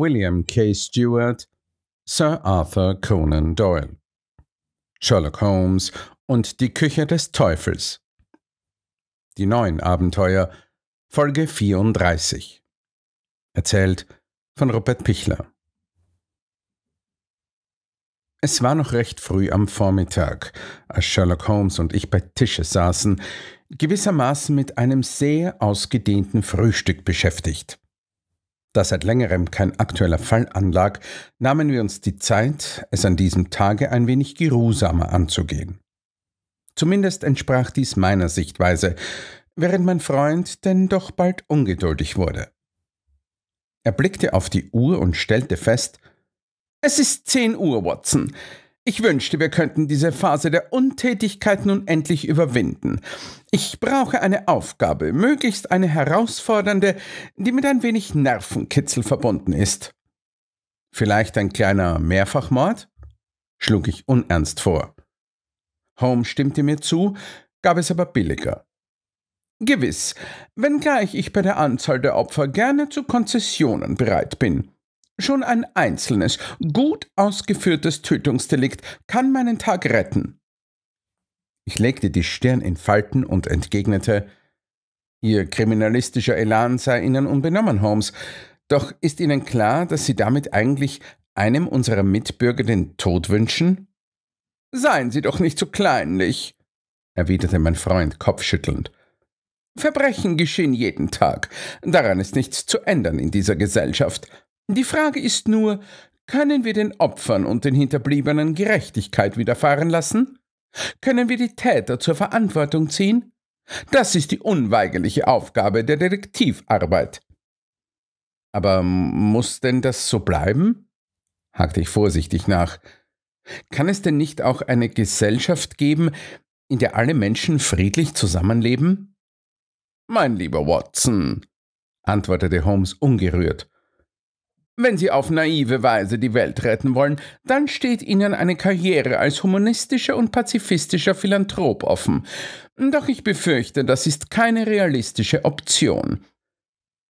William K. Stewart, Sir Arthur Conan Doyle, Sherlock Holmes und die Küche des Teufels. Die neuen Abenteuer, Folge 34. Erzählt von Rupert Pichler. Es war noch recht früh am Vormittag, als Sherlock Holmes und ich bei Tische saßen, gewissermaßen mit einem sehr ausgedehnten Frühstück beschäftigt da seit längerem kein aktueller Fall anlag, nahmen wir uns die Zeit, es an diesem Tage ein wenig geruhsamer anzugehen. Zumindest entsprach dies meiner Sichtweise, während mein Freund denn doch bald ungeduldig wurde. Er blickte auf die Uhr und stellte fest, es ist zehn Uhr, Watson. Ich wünschte, wir könnten diese Phase der Untätigkeit nun endlich überwinden. Ich brauche eine Aufgabe, möglichst eine herausfordernde, die mit ein wenig Nervenkitzel verbunden ist. Vielleicht ein kleiner Mehrfachmord? schlug ich unernst vor. Holmes stimmte mir zu, gab es aber billiger. Gewiss, wenngleich ich bei der Anzahl der Opfer gerne zu Konzessionen bereit bin. Schon ein einzelnes, gut ausgeführtes Tötungsdelikt kann meinen Tag retten. Ich legte die Stirn in Falten und entgegnete, Ihr kriminalistischer Elan sei Ihnen unbenommen, Holmes. Doch ist Ihnen klar, dass Sie damit eigentlich einem unserer Mitbürger den Tod wünschen? Seien Sie doch nicht so kleinlich, erwiderte mein Freund kopfschüttelnd. Verbrechen geschehen jeden Tag. Daran ist nichts zu ändern in dieser Gesellschaft. Die Frage ist nur, können wir den Opfern und den Hinterbliebenen Gerechtigkeit widerfahren lassen? Können wir die Täter zur Verantwortung ziehen? Das ist die unweigerliche Aufgabe der Detektivarbeit. Aber muss denn das so bleiben? hakte ich vorsichtig nach. Kann es denn nicht auch eine Gesellschaft geben, in der alle Menschen friedlich zusammenleben? Mein lieber Watson, antwortete Holmes ungerührt, wenn Sie auf naive Weise die Welt retten wollen, dann steht Ihnen eine Karriere als humanistischer und pazifistischer Philanthrop offen. Doch ich befürchte, das ist keine realistische Option.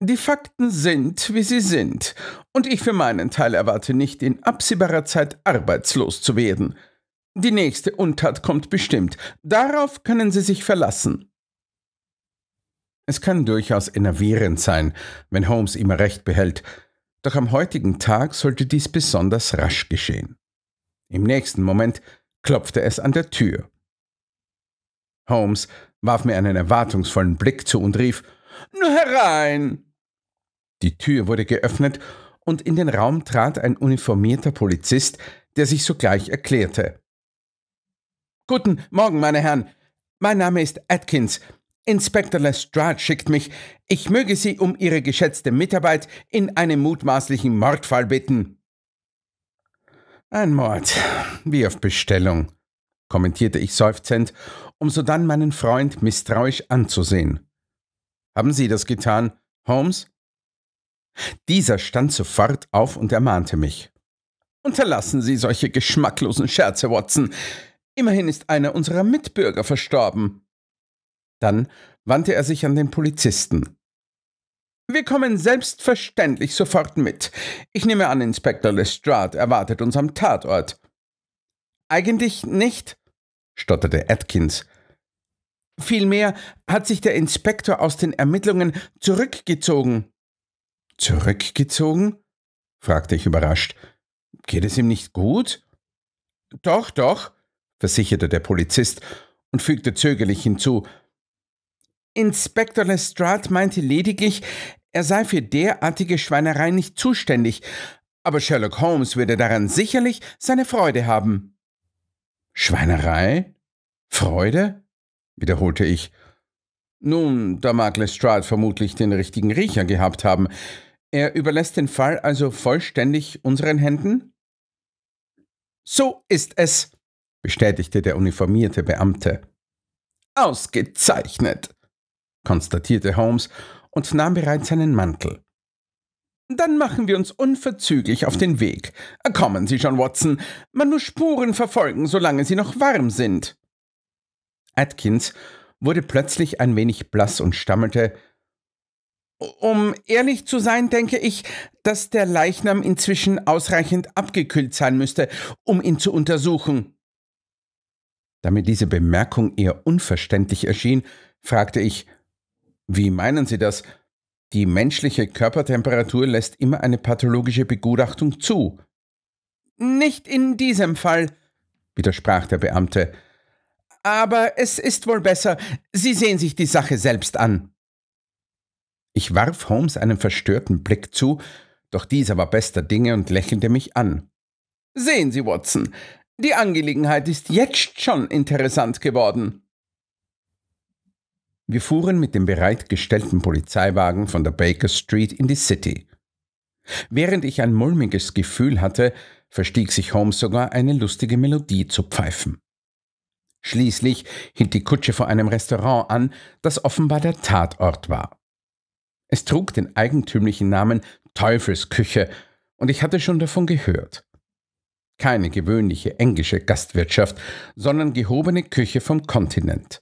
Die Fakten sind, wie sie sind, und ich für meinen Teil erwarte nicht, in absehbarer Zeit arbeitslos zu werden. Die nächste Untat kommt bestimmt. Darauf können Sie sich verlassen. Es kann durchaus enervierend sein, wenn Holmes immer recht behält, doch am heutigen Tag sollte dies besonders rasch geschehen. Im nächsten Moment klopfte es an der Tür. Holmes warf mir einen erwartungsvollen Blick zu und rief Nur herein. Die Tür wurde geöffnet und in den Raum trat ein uniformierter Polizist, der sich sogleich erklärte. Guten Morgen, meine Herren. Mein Name ist Atkins. Inspektor Lestrade schickt mich, ich möge Sie um Ihre geschätzte Mitarbeit in einem mutmaßlichen Mordfall bitten. Ein Mord, wie auf Bestellung, kommentierte ich seufzend, um sodann meinen Freund misstrauisch anzusehen. Haben Sie das getan, Holmes? Dieser stand sofort auf und ermahnte mich. Unterlassen Sie solche geschmacklosen Scherze, Watson. Immerhin ist einer unserer Mitbürger verstorben. Dann wandte er sich an den Polizisten. Wir kommen selbstverständlich sofort mit. Ich nehme an, Inspektor Lestrade erwartet uns am Tatort. Eigentlich nicht, stotterte Atkins. Vielmehr hat sich der Inspektor aus den Ermittlungen zurückgezogen. Zurückgezogen? fragte ich überrascht. Geht es ihm nicht gut? Doch, doch, versicherte der Polizist und fügte zögerlich hinzu, Inspektor Lestrade meinte lediglich, er sei für derartige Schweinereien nicht zuständig, aber Sherlock Holmes würde daran sicherlich seine Freude haben. Schweinerei? Freude? wiederholte ich. Nun, da mag Lestrade vermutlich den richtigen Riecher gehabt haben. Er überlässt den Fall also vollständig unseren Händen? So ist es, bestätigte der uniformierte Beamte. Ausgezeichnet konstatierte Holmes und nahm bereits seinen Mantel. Dann machen wir uns unverzüglich auf den Weg. Kommen Sie schon, Watson. Man muss Spuren verfolgen, solange sie noch warm sind. Atkins wurde plötzlich ein wenig blass und stammelte Um ehrlich zu sein, denke ich, dass der Leichnam inzwischen ausreichend abgekühlt sein müsste, um ihn zu untersuchen. Da mir diese Bemerkung eher unverständlich erschien, fragte ich wie meinen Sie das? Die menschliche Körpertemperatur lässt immer eine pathologische Begutachtung zu. Nicht in diesem Fall, widersprach der Beamte. Aber es ist wohl besser, Sie sehen sich die Sache selbst an. Ich warf Holmes einen verstörten Blick zu, doch dieser war bester Dinge und lächelte mich an. Sehen Sie, Watson, die Angelegenheit ist jetzt schon interessant geworden. Wir fuhren mit dem bereitgestellten Polizeiwagen von der Baker Street in die City. Während ich ein mulmiges Gefühl hatte, verstieg sich Holmes sogar eine lustige Melodie zu pfeifen. Schließlich hielt die Kutsche vor einem Restaurant an, das offenbar der Tatort war. Es trug den eigentümlichen Namen Teufelsküche, und ich hatte schon davon gehört. Keine gewöhnliche englische Gastwirtschaft, sondern gehobene Küche vom Kontinent.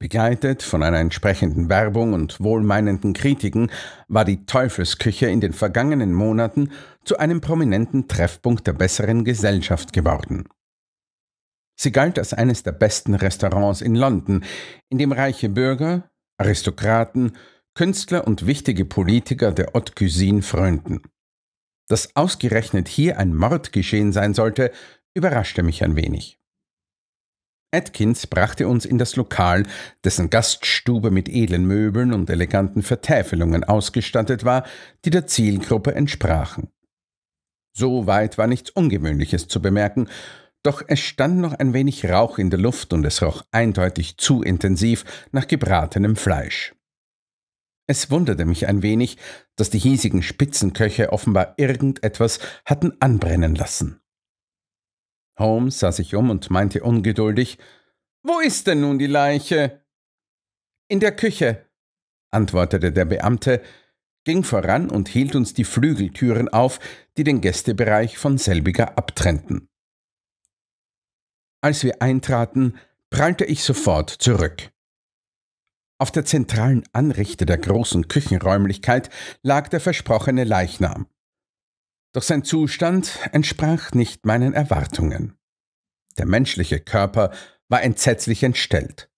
Begleitet von einer entsprechenden Werbung und wohlmeinenden Kritiken war die Teufelsküche in den vergangenen Monaten zu einem prominenten Treffpunkt der besseren Gesellschaft geworden. Sie galt als eines der besten Restaurants in London, in dem reiche Bürger, Aristokraten, Künstler und wichtige Politiker der Haute Cuisine frönten. Dass ausgerechnet hier ein Mord geschehen sein sollte, überraschte mich ein wenig. Atkins brachte uns in das Lokal, dessen Gaststube mit edlen Möbeln und eleganten Vertäfelungen ausgestattet war, die der Zielgruppe entsprachen. So weit war nichts Ungewöhnliches zu bemerken, doch es stand noch ein wenig Rauch in der Luft und es roch eindeutig zu intensiv nach gebratenem Fleisch. Es wunderte mich ein wenig, dass die hiesigen Spitzenköche offenbar irgendetwas hatten anbrennen lassen. Holmes sah sich um und meinte ungeduldig Wo ist denn nun die Leiche? In der Küche, antwortete der Beamte, ging voran und hielt uns die Flügeltüren auf, die den Gästebereich von selbiger abtrennten. Als wir eintraten, prallte ich sofort zurück. Auf der zentralen Anrichte der großen Küchenräumlichkeit lag der versprochene Leichnam. Doch sein Zustand entsprach nicht meinen Erwartungen. Der menschliche Körper war entsetzlich entstellt.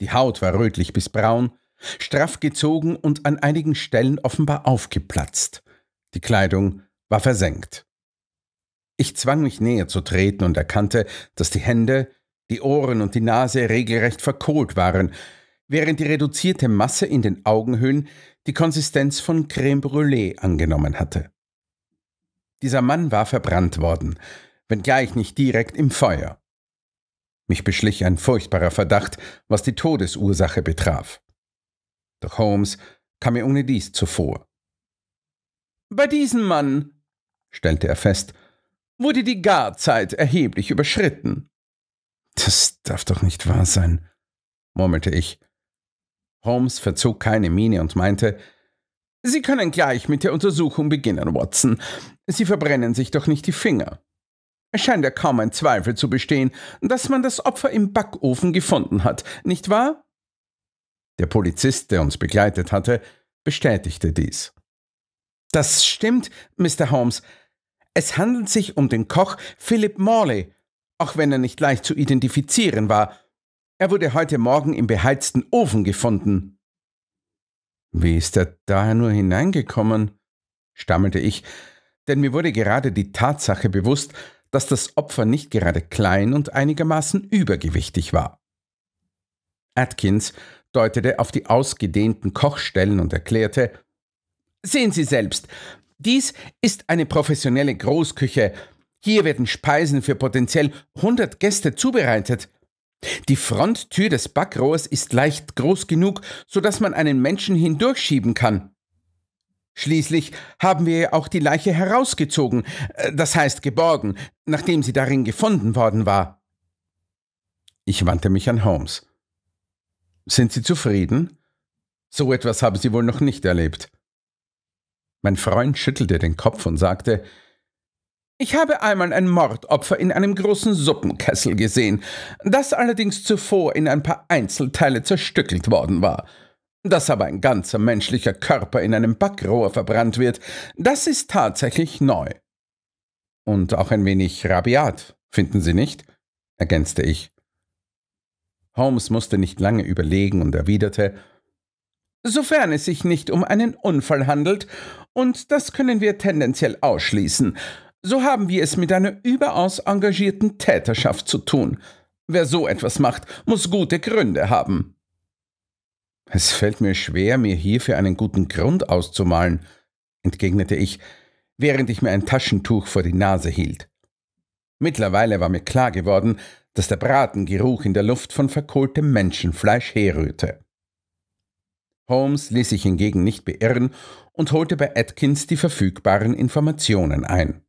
Die Haut war rötlich bis braun, straff gezogen und an einigen Stellen offenbar aufgeplatzt. Die Kleidung war versenkt. Ich zwang mich näher zu treten und erkannte, dass die Hände, die Ohren und die Nase regelrecht verkohlt waren, während die reduzierte Masse in den Augenhöhlen die Konsistenz von Creme Brûlée angenommen hatte. Dieser Mann war verbrannt worden, wenngleich nicht direkt im Feuer. Mich beschlich ein furchtbarer Verdacht, was die Todesursache betraf. Doch Holmes kam mir ohne dies zuvor. Bei diesem Mann, stellte er fest, wurde die Garzeit erheblich überschritten. Das darf doch nicht wahr sein, murmelte ich. Holmes verzog keine Miene und meinte, Sie können gleich mit der Untersuchung beginnen, Watson. Sie verbrennen sich doch nicht die Finger. Es scheint ja kaum ein Zweifel zu bestehen, dass man das Opfer im Backofen gefunden hat, nicht wahr? Der Polizist, der uns begleitet hatte, bestätigte dies. Das stimmt, Mr. Holmes. Es handelt sich um den Koch Philip Morley, auch wenn er nicht leicht zu identifizieren war. Er wurde heute Morgen im beheizten Ofen gefunden. Wie ist er daher nur hineingekommen? stammelte ich, denn mir wurde gerade die Tatsache bewusst, dass das Opfer nicht gerade klein und einigermaßen übergewichtig war. Atkins deutete auf die ausgedehnten Kochstellen und erklärte, Sehen Sie selbst, dies ist eine professionelle Großküche. Hier werden Speisen für potenziell 100 Gäste zubereitet. Die Fronttür des Backrohrs ist leicht groß genug, sodass man einen Menschen hindurchschieben kann. Schließlich haben wir auch die Leiche herausgezogen, äh, das heißt geborgen, nachdem sie darin gefunden worden war. Ich wandte mich an Holmes. Sind Sie zufrieden? So etwas haben Sie wohl noch nicht erlebt. Mein Freund schüttelte den Kopf und sagte, ich habe einmal ein Mordopfer in einem großen Suppenkessel gesehen, das allerdings zuvor in ein paar Einzelteile zerstückelt worden war. Dass aber ein ganzer menschlicher Körper in einem Backrohr verbrannt wird, das ist tatsächlich neu. Und auch ein wenig rabiat, finden Sie nicht? ergänzte ich. Holmes musste nicht lange überlegen und erwiderte, sofern es sich nicht um einen Unfall handelt, und das können wir tendenziell ausschließen, so haben wir es mit einer überaus engagierten Täterschaft zu tun. Wer so etwas macht, muss gute Gründe haben. Es fällt mir schwer, mir hierfür einen guten Grund auszumalen, entgegnete ich, während ich mir ein Taschentuch vor die Nase hielt. Mittlerweile war mir klar geworden, dass der Bratengeruch in der Luft von verkohltem Menschenfleisch herrührte. Holmes ließ sich hingegen nicht beirren und holte bei Atkins die verfügbaren Informationen ein.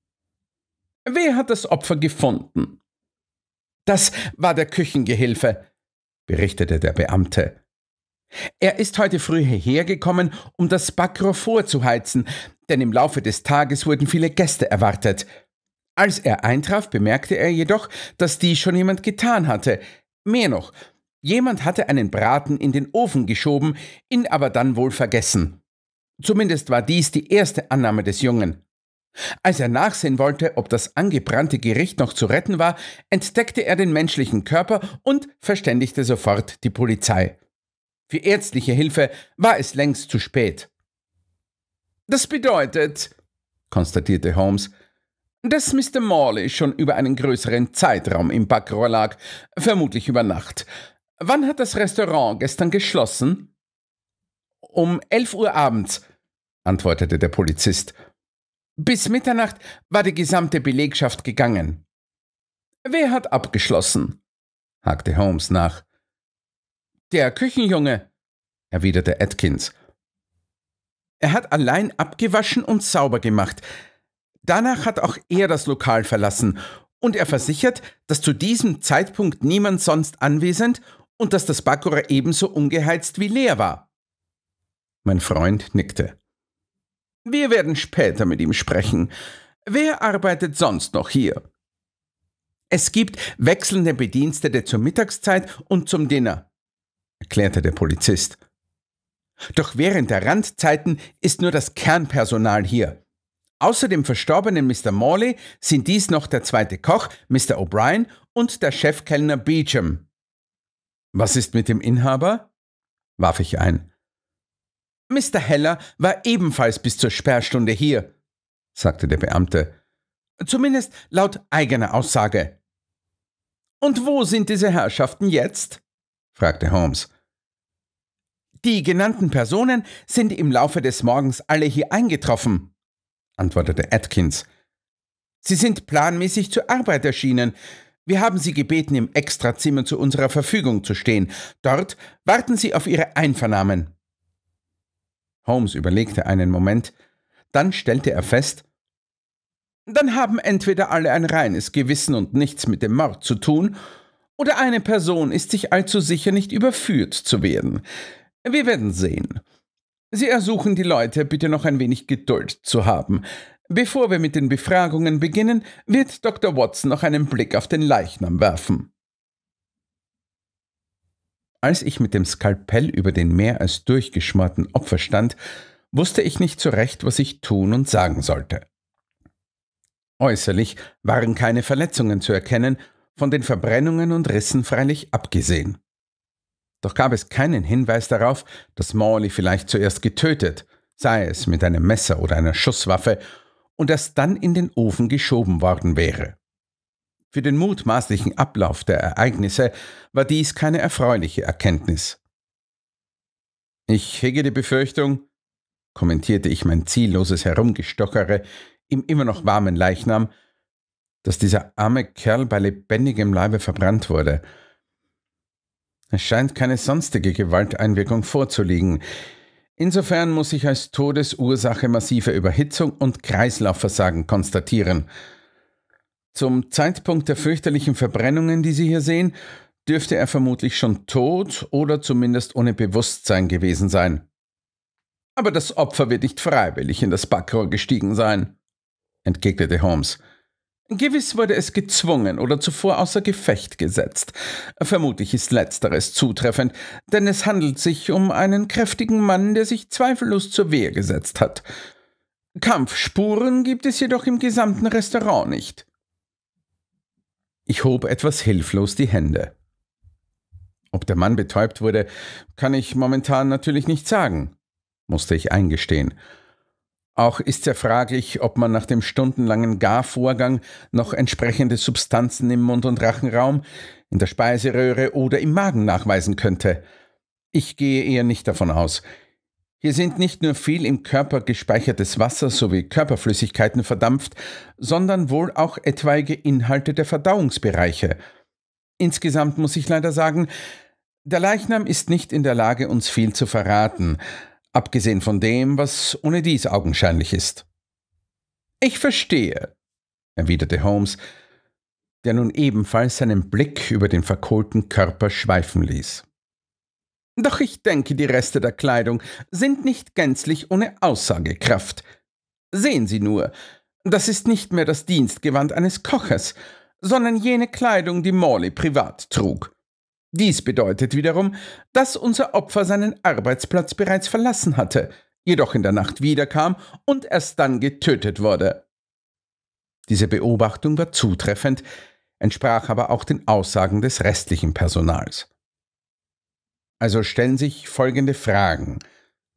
Wer hat das Opfer gefunden? Das war der Küchengehilfe, berichtete der Beamte. Er ist heute früh hierher gekommen, um das Backrohr vorzuheizen, denn im Laufe des Tages wurden viele Gäste erwartet. Als er eintraf, bemerkte er jedoch, dass dies schon jemand getan hatte. Mehr noch, jemand hatte einen Braten in den Ofen geschoben, ihn aber dann wohl vergessen. Zumindest war dies die erste Annahme des Jungen. Als er nachsehen wollte, ob das angebrannte Gericht noch zu retten war, entdeckte er den menschlichen Körper und verständigte sofort die Polizei. Für ärztliche Hilfe war es längst zu spät. Das bedeutet, konstatierte Holmes, dass Mr. Morley schon über einen größeren Zeitraum im Backrohr lag, vermutlich über Nacht. Wann hat das Restaurant gestern geschlossen? Um elf Uhr abends, antwortete der Polizist. Bis Mitternacht war die gesamte Belegschaft gegangen. Wer hat abgeschlossen? hakte Holmes nach. Der Küchenjunge, erwiderte Atkins. Er hat allein abgewaschen und sauber gemacht. Danach hat auch er das Lokal verlassen und er versichert, dass zu diesem Zeitpunkt niemand sonst anwesend und dass das Bakura ebenso ungeheizt wie leer war. Mein Freund nickte. Wir werden später mit ihm sprechen. Wer arbeitet sonst noch hier? Es gibt wechselnde Bedienstete zur Mittagszeit und zum Dinner erklärte der Polizist. Doch während der Randzeiten ist nur das Kernpersonal hier. Außer dem verstorbenen Mr. Morley sind dies noch der zweite Koch, Mr. O'Brien, und der Chefkellner Beecham. Was ist mit dem Inhaber? warf ich ein. Mr. Heller war ebenfalls bis zur Sperrstunde hier, sagte der Beamte. Zumindest laut eigener Aussage. Und wo sind diese Herrschaften jetzt? fragte Holmes. Die genannten Personen sind im Laufe des Morgens alle hier eingetroffen, antwortete Atkins. Sie sind planmäßig zur Arbeit erschienen. Wir haben Sie gebeten, im Extrazimmer zu unserer Verfügung zu stehen. Dort warten Sie auf Ihre Einvernahmen. Holmes überlegte einen Moment, dann stellte er fest, dann haben entweder alle ein reines Gewissen und nichts mit dem Mord zu tun, oder eine Person ist sich allzu sicher nicht überführt zu werden. Wir werden sehen. Sie ersuchen die Leute, bitte noch ein wenig Geduld zu haben. Bevor wir mit den Befragungen beginnen, wird Dr. Watson noch einen Blick auf den Leichnam werfen. Als ich mit dem Skalpell über den mehr als durchgeschmorten Opfer stand, wusste ich nicht so recht, was ich tun und sagen sollte. Äußerlich waren keine Verletzungen zu erkennen von den Verbrennungen und Rissen freilich abgesehen. Doch gab es keinen Hinweis darauf, dass Morley vielleicht zuerst getötet, sei es mit einem Messer oder einer Schusswaffe, und erst dann in den Ofen geschoben worden wäre. Für den mutmaßlichen Ablauf der Ereignisse war dies keine erfreuliche Erkenntnis. Ich hege die Befürchtung, kommentierte ich mein zielloses Herumgestockere im immer noch warmen Leichnam, dass dieser arme Kerl bei lebendigem Leibe verbrannt wurde. Es scheint keine sonstige Gewalteinwirkung vorzuliegen. Insofern muss ich als Todesursache massive Überhitzung und Kreislaufversagen konstatieren. Zum Zeitpunkt der fürchterlichen Verbrennungen, die Sie hier sehen, dürfte er vermutlich schon tot oder zumindest ohne Bewusstsein gewesen sein. Aber das Opfer wird nicht freiwillig in das Backrohr gestiegen sein, entgegnete Holmes. Gewiss wurde es gezwungen oder zuvor außer Gefecht gesetzt. Vermutlich ist letzteres zutreffend, denn es handelt sich um einen kräftigen Mann, der sich zweifellos zur Wehr gesetzt hat. Kampfspuren gibt es jedoch im gesamten Restaurant nicht. Ich hob etwas hilflos die Hände. Ob der Mann betäubt wurde, kann ich momentan natürlich nicht sagen, musste ich eingestehen. Auch ist ja fraglich, ob man nach dem stundenlangen Garvorgang noch entsprechende Substanzen im Mund- und Rachenraum, in der Speiseröhre oder im Magen nachweisen könnte. Ich gehe eher nicht davon aus. Hier sind nicht nur viel im Körper gespeichertes Wasser sowie Körperflüssigkeiten verdampft, sondern wohl auch etwaige Inhalte der Verdauungsbereiche. Insgesamt muss ich leider sagen, der Leichnam ist nicht in der Lage, uns viel zu verraten abgesehen von dem, was ohnedies augenscheinlich ist. Ich verstehe, erwiderte Holmes, der nun ebenfalls seinen Blick über den verkohlten Körper schweifen ließ. Doch ich denke, die Reste der Kleidung sind nicht gänzlich ohne Aussagekraft. Sehen Sie nur, das ist nicht mehr das Dienstgewand eines Kochers, sondern jene Kleidung, die Morley privat trug. Dies bedeutet wiederum, dass unser Opfer seinen Arbeitsplatz bereits verlassen hatte, jedoch in der Nacht wiederkam und erst dann getötet wurde. Diese Beobachtung war zutreffend, entsprach aber auch den Aussagen des restlichen Personals. Also stellen sich folgende Fragen,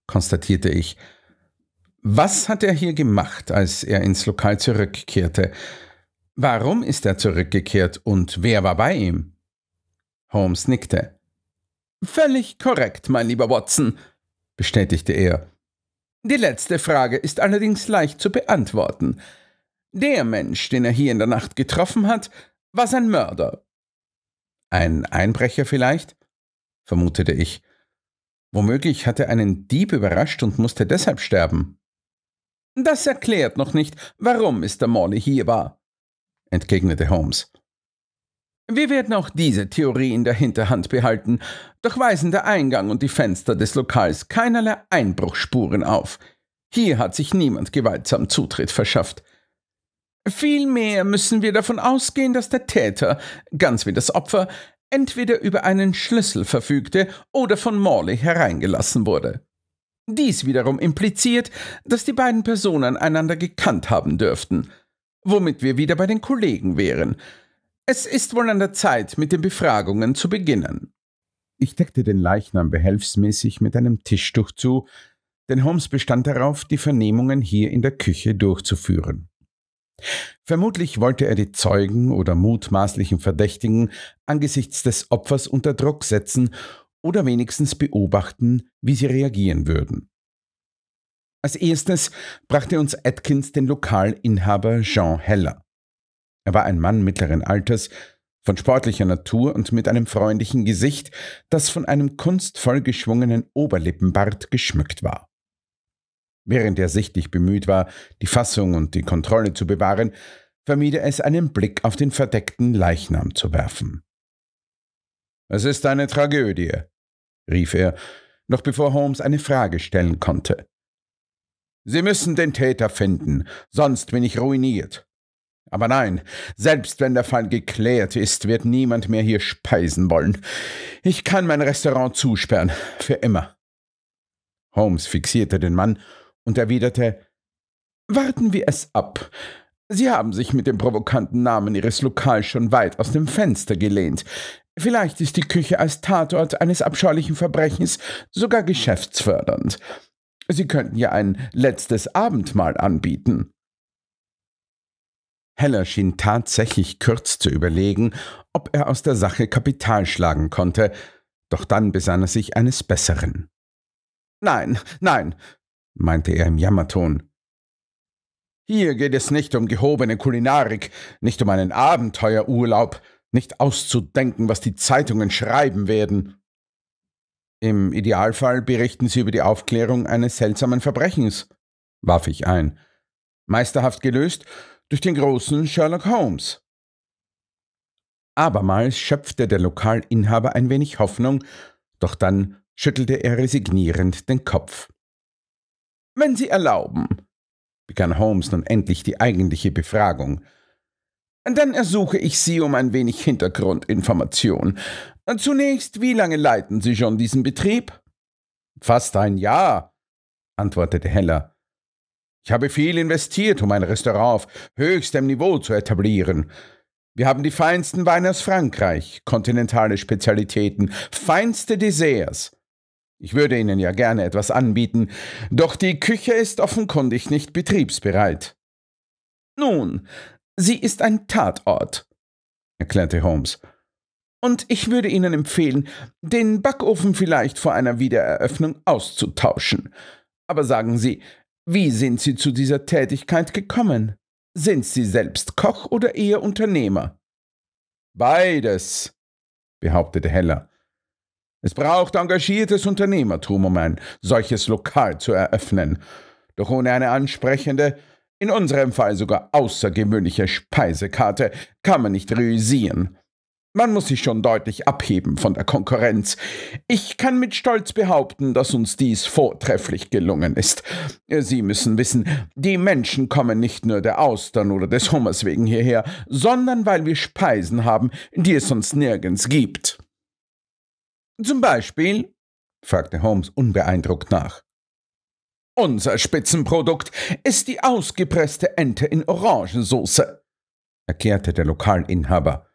konstatierte ich. Was hat er hier gemacht, als er ins Lokal zurückkehrte? Warum ist er zurückgekehrt und wer war bei ihm? Holmes nickte. Völlig korrekt, mein lieber Watson, bestätigte er. Die letzte Frage ist allerdings leicht zu beantworten. Der Mensch, den er hier in der Nacht getroffen hat, war sein Mörder. Ein Einbrecher vielleicht? vermutete ich. Womöglich hat er einen Dieb überrascht und musste deshalb sterben. Das erklärt noch nicht, warum Mr. Morley hier war, entgegnete Holmes. Wir werden auch diese Theorie in der Hinterhand behalten, doch weisen der Eingang und die Fenster des Lokals keinerlei Einbruchspuren auf. Hier hat sich niemand gewaltsam Zutritt verschafft. Vielmehr müssen wir davon ausgehen, dass der Täter, ganz wie das Opfer, entweder über einen Schlüssel verfügte oder von Morley hereingelassen wurde. Dies wiederum impliziert, dass die beiden Personen einander gekannt haben dürften, womit wir wieder bei den Kollegen wären – es ist wohl an der Zeit, mit den Befragungen zu beginnen. Ich deckte den Leichnam behelfsmäßig mit einem Tischtuch zu, denn Holmes bestand darauf, die Vernehmungen hier in der Küche durchzuführen. Vermutlich wollte er die Zeugen oder mutmaßlichen Verdächtigen angesichts des Opfers unter Druck setzen oder wenigstens beobachten, wie sie reagieren würden. Als erstes brachte uns Atkins den Lokalinhaber Jean Heller. Er war ein Mann mittleren Alters, von sportlicher Natur und mit einem freundlichen Gesicht, das von einem kunstvoll geschwungenen Oberlippenbart geschmückt war. Während er sichtlich bemüht war, die Fassung und die Kontrolle zu bewahren, vermied er es, einen Blick auf den verdeckten Leichnam zu werfen. Es ist eine Tragödie, rief er, noch bevor Holmes eine Frage stellen konnte. Sie müssen den Täter finden, sonst bin ich ruiniert. Aber nein, selbst wenn der Fall geklärt ist, wird niemand mehr hier speisen wollen. Ich kann mein Restaurant zusperren, für immer. Holmes fixierte den Mann und erwiderte Warten wir es ab. Sie haben sich mit dem provokanten Namen Ihres Lokals schon weit aus dem Fenster gelehnt. Vielleicht ist die Küche als Tatort eines abscheulichen Verbrechens sogar geschäftsfördernd. Sie könnten ja ein letztes Abendmahl anbieten. Heller schien tatsächlich kurz zu überlegen, ob er aus der Sache Kapital schlagen konnte, doch dann besann er sich eines Besseren. Nein, nein, meinte er im Jammerton. Hier geht es nicht um gehobene Kulinarik, nicht um einen Abenteuerurlaub, nicht auszudenken, was die Zeitungen schreiben werden. Im Idealfall berichten sie über die Aufklärung eines seltsamen Verbrechens, warf ich ein. Meisterhaft gelöst durch den großen Sherlock Holmes. Abermals schöpfte der Lokalinhaber ein wenig Hoffnung, doch dann schüttelte er resignierend den Kopf. Wenn Sie erlauben, begann Holmes nun endlich die eigentliche Befragung, dann ersuche ich Sie um ein wenig Hintergrundinformation. Zunächst, wie lange leiten Sie schon diesen Betrieb? Fast ein Jahr, antwortete Heller. Ich habe viel investiert, um ein Restaurant auf höchstem Niveau zu etablieren. Wir haben die feinsten Weine aus Frankreich, kontinentale Spezialitäten, feinste Desserts. Ich würde Ihnen ja gerne etwas anbieten, doch die Küche ist offenkundig nicht betriebsbereit. Nun, sie ist ein Tatort, erklärte Holmes. Und ich würde Ihnen empfehlen, den Backofen vielleicht vor einer Wiedereröffnung auszutauschen. Aber sagen Sie, wie sind Sie zu dieser Tätigkeit gekommen? Sind Sie selbst Koch oder eher Unternehmer? Beides, behauptete Heller. Es braucht engagiertes Unternehmertum, um ein solches Lokal zu eröffnen. Doch ohne eine ansprechende, in unserem Fall sogar außergewöhnliche Speisekarte kann man nicht realisieren. Man muss sich schon deutlich abheben von der Konkurrenz. Ich kann mit Stolz behaupten, dass uns dies vortrefflich gelungen ist. Sie müssen wissen, die Menschen kommen nicht nur der Austern oder des Hummers wegen hierher, sondern weil wir Speisen haben, die es sonst nirgends gibt. Zum Beispiel? fragte Holmes unbeeindruckt nach. Unser Spitzenprodukt ist die ausgepresste Ente in Orangensauce, erklärte der Lokalinhaber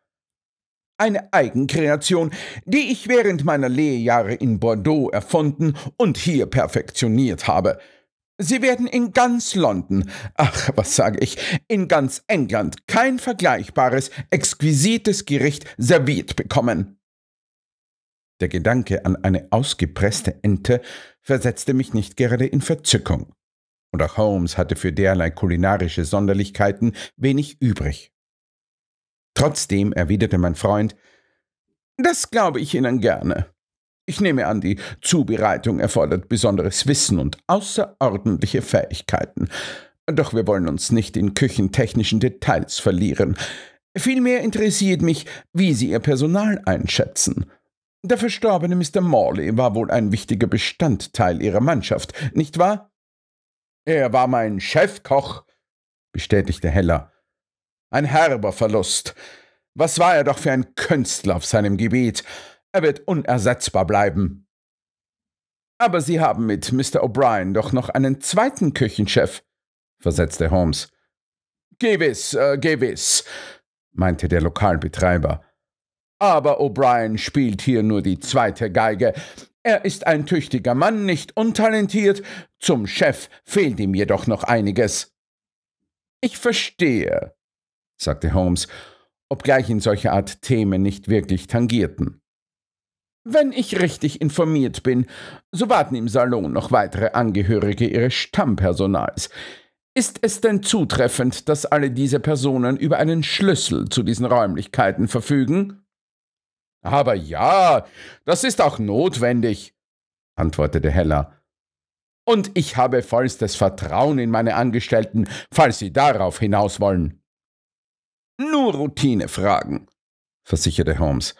eine Eigenkreation, die ich während meiner Lehrjahre in Bordeaux erfunden und hier perfektioniert habe. Sie werden in ganz London, ach, was sage ich, in ganz England kein vergleichbares, exquisites Gericht serviert bekommen. Der Gedanke an eine ausgepresste Ente versetzte mich nicht gerade in Verzückung. Und auch Holmes hatte für derlei kulinarische Sonderlichkeiten wenig übrig. Trotzdem erwiderte mein Freund, »Das glaube ich Ihnen gerne. Ich nehme an, die Zubereitung erfordert besonderes Wissen und außerordentliche Fähigkeiten. Doch wir wollen uns nicht in küchentechnischen Details verlieren. Vielmehr interessiert mich, wie Sie Ihr Personal einschätzen.« der verstorbene Mr. Morley war wohl ein wichtiger Bestandteil Ihrer Mannschaft, nicht wahr? Er war mein Chefkoch, bestätigte Heller. Ein herber Verlust. Was war er doch für ein Künstler auf seinem Gebiet. Er wird unersetzbar bleiben. Aber Sie haben mit Mr. O'Brien doch noch einen zweiten Küchenchef, versetzte Holmes. Gewiss, äh, gewiss, meinte der Lokalbetreiber. Aber O'Brien spielt hier nur die zweite Geige. Er ist ein tüchtiger Mann, nicht untalentiert, zum Chef fehlt ihm jedoch noch einiges. Ich verstehe, sagte Holmes, obgleich ihn solche Art Themen nicht wirklich tangierten. Wenn ich richtig informiert bin, so warten im Salon noch weitere Angehörige ihres Stammpersonals. Ist es denn zutreffend, dass alle diese Personen über einen Schlüssel zu diesen Räumlichkeiten verfügen? Aber ja, das ist auch notwendig, antwortete Heller. Und ich habe vollstes Vertrauen in meine Angestellten, falls sie darauf hinaus wollen. Nur Routinefragen, versicherte Holmes.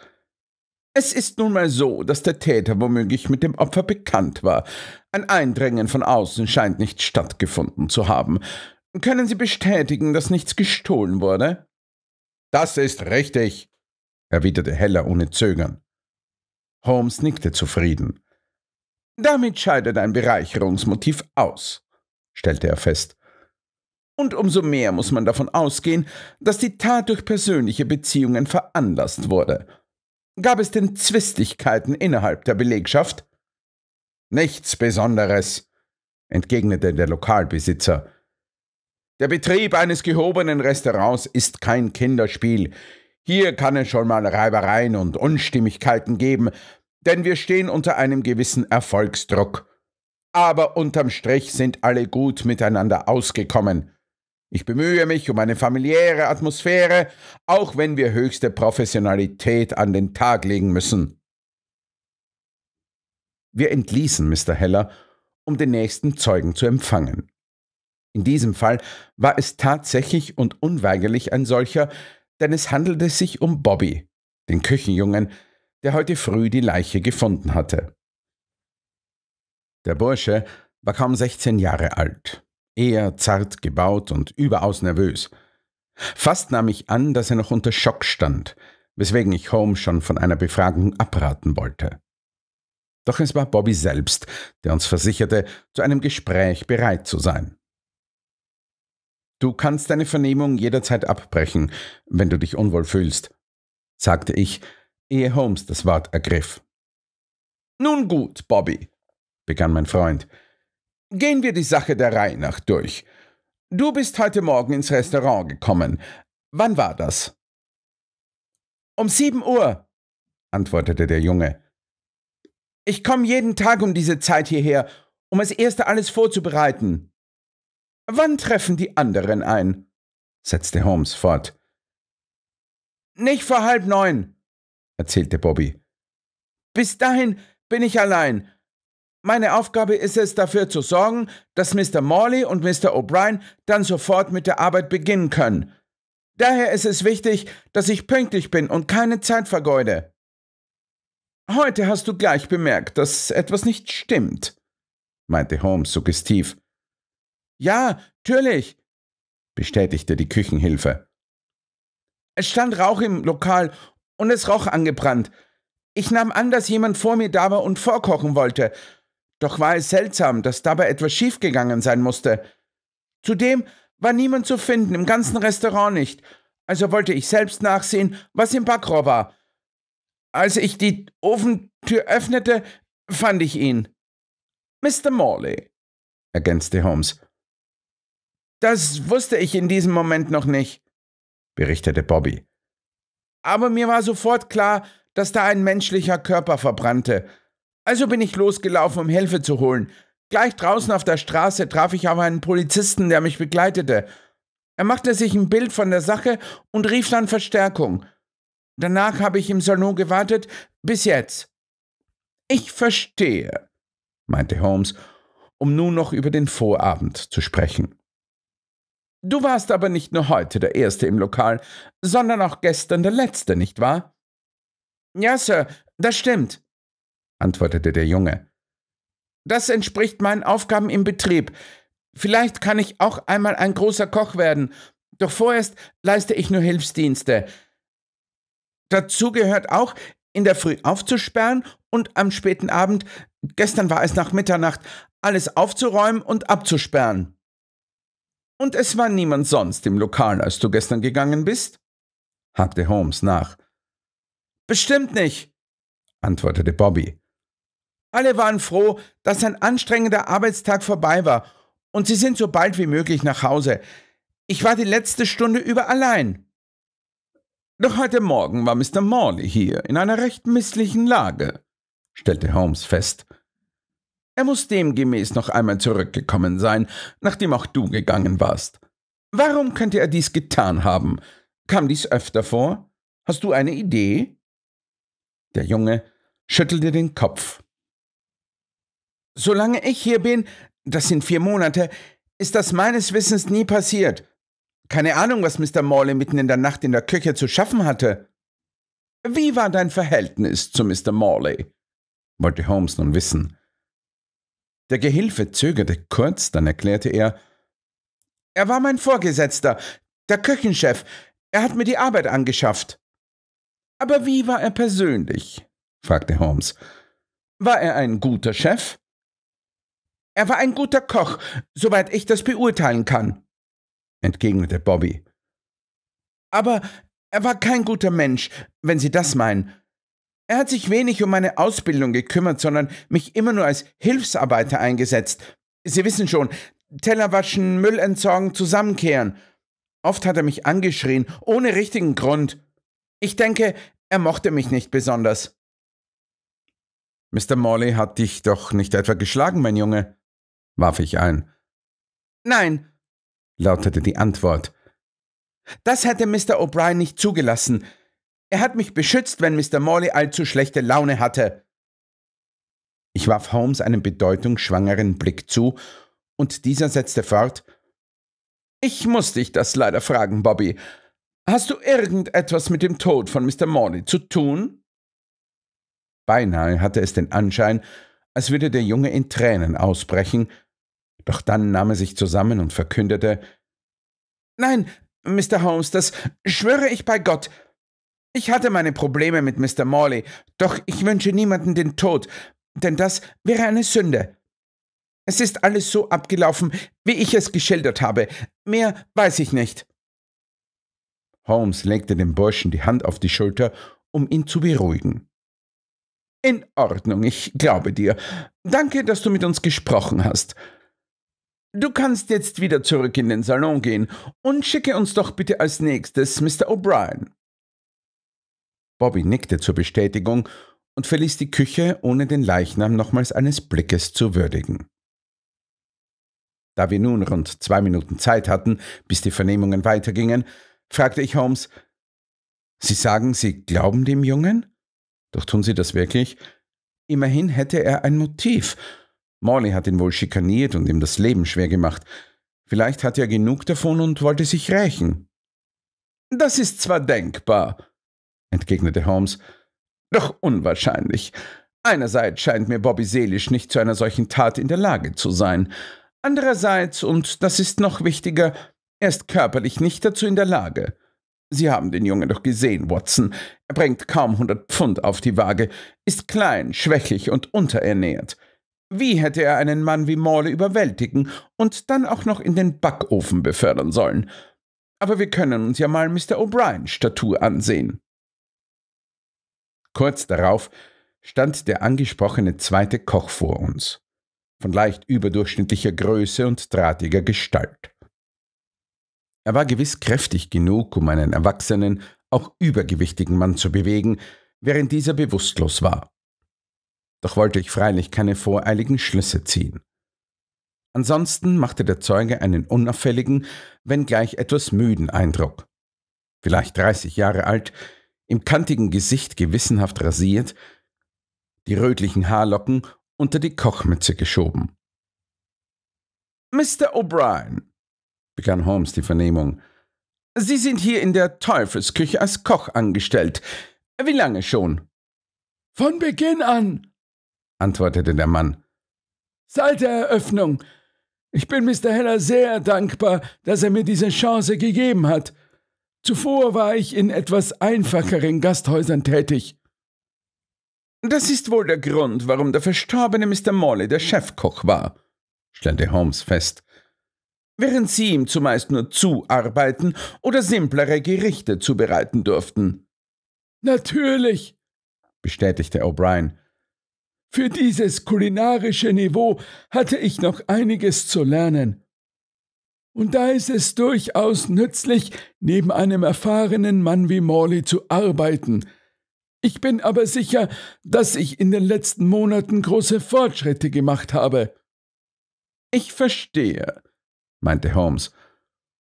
Es ist nun mal so, dass der Täter womöglich mit dem Opfer bekannt war. Ein Eindrängen von außen scheint nicht stattgefunden zu haben. Können Sie bestätigen, dass nichts gestohlen wurde? Das ist richtig, erwiderte Heller ohne Zögern. Holmes nickte zufrieden. Damit scheidet ein Bereicherungsmotiv aus, stellte er fest. Und umso mehr muss man davon ausgehen, dass die Tat durch persönliche Beziehungen veranlasst wurde. Gab es denn Zwistigkeiten innerhalb der Belegschaft? Nichts Besonderes, entgegnete der Lokalbesitzer. Der Betrieb eines gehobenen Restaurants ist kein Kinderspiel. Hier kann es schon mal Reibereien und Unstimmigkeiten geben, denn wir stehen unter einem gewissen Erfolgsdruck. Aber unterm Strich sind alle gut miteinander ausgekommen. Ich bemühe mich um eine familiäre Atmosphäre, auch wenn wir höchste Professionalität an den Tag legen müssen. Wir entließen Mr. Heller, um den nächsten Zeugen zu empfangen. In diesem Fall war es tatsächlich und unweigerlich ein solcher, denn es handelte sich um Bobby, den Küchenjungen, der heute früh die Leiche gefunden hatte. Der Bursche war kaum 16 Jahre alt eher zart gebaut und überaus nervös. Fast nahm ich an, dass er noch unter Schock stand, weswegen ich Holmes schon von einer Befragung abraten wollte. Doch es war Bobby selbst, der uns versicherte, zu einem Gespräch bereit zu sein. Du kannst deine Vernehmung jederzeit abbrechen, wenn du dich unwohl fühlst, sagte ich, ehe Holmes das Wort ergriff. Nun gut, Bobby, begann mein Freund, Gehen wir die Sache der Reihe nach durch. Du bist heute Morgen ins Restaurant gekommen. Wann war das? Um sieben Uhr, antwortete der Junge. Ich komme jeden Tag um diese Zeit hierher, um als Erster alles vorzubereiten. Wann treffen die anderen ein? setzte Holmes fort. Nicht vor halb neun, erzählte Bobby. Bis dahin bin ich allein meine Aufgabe ist es, dafür zu sorgen, dass Mr. Morley und Mr. O'Brien dann sofort mit der Arbeit beginnen können. Daher ist es wichtig, dass ich pünktlich bin und keine Zeit vergeude. Heute hast du gleich bemerkt, dass etwas nicht stimmt, meinte Holmes suggestiv. Ja, natürlich, bestätigte die Küchenhilfe. Es stand Rauch im Lokal und es roch angebrannt. Ich nahm an, dass jemand vor mir da war und vorkochen wollte. Doch war es seltsam, dass dabei etwas schiefgegangen sein musste. Zudem war niemand zu finden, im ganzen Restaurant nicht, also wollte ich selbst nachsehen, was im Backrohr war. Als ich die Ofentür öffnete, fand ich ihn. Mr. Morley, ergänzte Holmes. Das wusste ich in diesem Moment noch nicht, berichtete Bobby. Aber mir war sofort klar, dass da ein menschlicher Körper verbrannte. Also bin ich losgelaufen, um Hilfe zu holen. Gleich draußen auf der Straße traf ich auf einen Polizisten, der mich begleitete. Er machte sich ein Bild von der Sache und rief dann Verstärkung. Danach habe ich im Salon gewartet, bis jetzt. Ich verstehe, meinte Holmes, um nun noch über den Vorabend zu sprechen. Du warst aber nicht nur heute der Erste im Lokal, sondern auch gestern der Letzte, nicht wahr? Ja, Sir, das stimmt antwortete der Junge. Das entspricht meinen Aufgaben im Betrieb. Vielleicht kann ich auch einmal ein großer Koch werden, doch vorerst leiste ich nur Hilfsdienste. Dazu gehört auch, in der Früh aufzusperren und am späten Abend, gestern war es nach Mitternacht, alles aufzuräumen und abzusperren. Und es war niemand sonst im Lokal, als du gestern gegangen bist? hakte Holmes nach. Bestimmt nicht, antwortete Bobby. Alle waren froh, dass ein anstrengender Arbeitstag vorbei war und sie sind so bald wie möglich nach Hause. Ich war die letzte Stunde über allein. Doch heute Morgen war Mr. Morley hier in einer recht misslichen Lage, stellte Holmes fest. Er muss demgemäß noch einmal zurückgekommen sein, nachdem auch du gegangen warst. Warum könnte er dies getan haben? Kam dies öfter vor? Hast du eine Idee? Der Junge schüttelte den Kopf. Solange ich hier bin, das sind vier Monate, ist das meines Wissens nie passiert. Keine Ahnung, was Mr. Morley mitten in der Nacht in der Küche zu schaffen hatte. Wie war dein Verhältnis zu Mr. Morley? wollte Holmes nun wissen. Der Gehilfe zögerte kurz, dann erklärte er, er war mein Vorgesetzter, der Küchenchef, er hat mir die Arbeit angeschafft. Aber wie war er persönlich? fragte Holmes. War er ein guter Chef? Er war ein guter Koch, soweit ich das beurteilen kann, entgegnete Bobby. Aber er war kein guter Mensch, wenn Sie das meinen. Er hat sich wenig um meine Ausbildung gekümmert, sondern mich immer nur als Hilfsarbeiter eingesetzt. Sie wissen schon, Teller waschen, Müll entsorgen, zusammenkehren. Oft hat er mich angeschrien, ohne richtigen Grund. Ich denke, er mochte mich nicht besonders. Mr. Morley hat dich doch nicht etwa geschlagen, mein Junge, warf ich ein. Nein, lautete die Antwort. Das hätte Mr. O'Brien nicht zugelassen. Er hat mich beschützt, wenn Mr. Morley allzu schlechte Laune hatte. Ich warf Holmes einen bedeutungsschwangeren Blick zu, und dieser setzte fort Ich muß dich das leider fragen, Bobby. Hast du irgendetwas mit dem Tod von Mr. Morley zu tun? Beinahe hatte es den Anschein, als würde der Junge in Tränen ausbrechen, doch dann nahm er sich zusammen und verkündete Nein, Mr. Holmes, das schwöre ich bei Gott. Ich hatte meine Probleme mit Mr. Morley, doch ich wünsche niemanden den Tod, denn das wäre eine Sünde. Es ist alles so abgelaufen, wie ich es geschildert habe. Mehr weiß ich nicht. Holmes legte dem Burschen die Hand auf die Schulter, um ihn zu beruhigen. In Ordnung, ich glaube dir. Danke, dass du mit uns gesprochen hast. Du kannst jetzt wieder zurück in den Salon gehen und schicke uns doch bitte als nächstes Mr. O'Brien. Bobby nickte zur Bestätigung und verließ die Küche, ohne den Leichnam nochmals eines Blickes zu würdigen. Da wir nun rund zwei Minuten Zeit hatten, bis die Vernehmungen weitergingen, fragte ich Holmes, Sie sagen, Sie glauben dem Jungen? Doch tun Sie das wirklich? Immerhin hätte er ein Motiv, Morley hat ihn wohl schikaniert und ihm das Leben schwer gemacht. Vielleicht hat er genug davon und wollte sich rächen. Das ist zwar denkbar, entgegnete Holmes, doch unwahrscheinlich. Einerseits scheint mir Bobby seelisch nicht zu einer solchen Tat in der Lage zu sein. Andererseits, und das ist noch wichtiger, er ist körperlich nicht dazu in der Lage. Sie haben den Jungen doch gesehen, Watson. Er bringt kaum hundert Pfund auf die Waage, ist klein, schwächlich und unterernährt. Wie hätte er einen Mann wie Morley überwältigen und dann auch noch in den Backofen befördern sollen? Aber wir können uns ja mal Mr. O'Briens Statue ansehen. Kurz darauf stand der angesprochene zweite Koch vor uns, von leicht überdurchschnittlicher Größe und drahtiger Gestalt. Er war gewiss kräftig genug, um einen erwachsenen, auch übergewichtigen Mann zu bewegen, während dieser bewusstlos war doch wollte ich freilich keine voreiligen Schlüsse ziehen. Ansonsten machte der Zeuge einen unauffälligen, wenngleich etwas müden Eindruck. Vielleicht 30 Jahre alt, im kantigen Gesicht gewissenhaft rasiert, die rötlichen Haarlocken unter die Kochmütze geschoben. Mr. O'Brien, begann Holmes die Vernehmung, Sie sind hier in der Teufelsküche als Koch angestellt. Wie lange schon? Von Beginn an, antwortete der Mann. Seit der Eröffnung. Ich bin Mr. Heller sehr dankbar, dass er mir diese Chance gegeben hat. Zuvor war ich in etwas einfacheren Gasthäusern tätig. Das ist wohl der Grund, warum der verstorbene Mr. Morley der Chefkoch war, stellte Holmes fest. Während Sie ihm zumeist nur zuarbeiten oder simplere Gerichte zubereiten durften. Natürlich, bestätigte O'Brien. Für dieses kulinarische Niveau hatte ich noch einiges zu lernen. Und da ist es durchaus nützlich, neben einem erfahrenen Mann wie Morley zu arbeiten. Ich bin aber sicher, dass ich in den letzten Monaten große Fortschritte gemacht habe. Ich verstehe, meinte Holmes.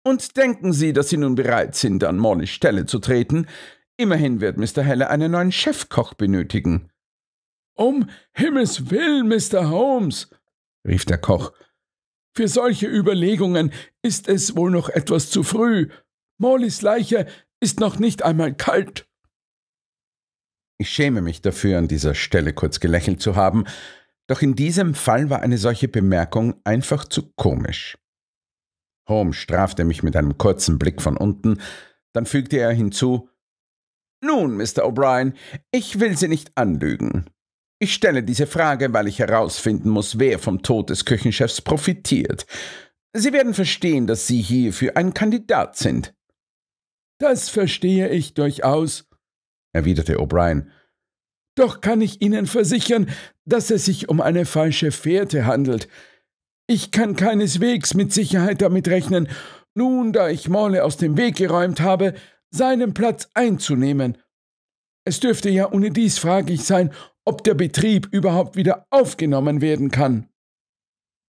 Und denken Sie, dass Sie nun bereit sind, an Morleys Stelle zu treten? Immerhin wird Mr. Heller einen neuen Chefkoch benötigen. Um Himmels Willen, Mr. Holmes, rief der Koch. Für solche Überlegungen ist es wohl noch etwas zu früh. Mollys Leiche ist noch nicht einmal kalt. Ich schäme mich dafür, an dieser Stelle kurz gelächelt zu haben, doch in diesem Fall war eine solche Bemerkung einfach zu komisch. Holmes strafte mich mit einem kurzen Blick von unten, dann fügte er hinzu Nun, Mr. O'Brien, ich will Sie nicht anlügen. Ich stelle diese Frage, weil ich herausfinden muss, wer vom Tod des Küchenchefs profitiert. Sie werden verstehen, dass Sie hierfür ein Kandidat sind. Das verstehe ich durchaus, erwiderte O'Brien. Doch kann ich Ihnen versichern, dass es sich um eine falsche Fährte handelt. Ich kann keineswegs mit Sicherheit damit rechnen, nun da ich Morley aus dem Weg geräumt habe, seinen Platz einzunehmen. Es dürfte ja ohnedies fraglich sein, ob der Betrieb überhaupt wieder aufgenommen werden kann.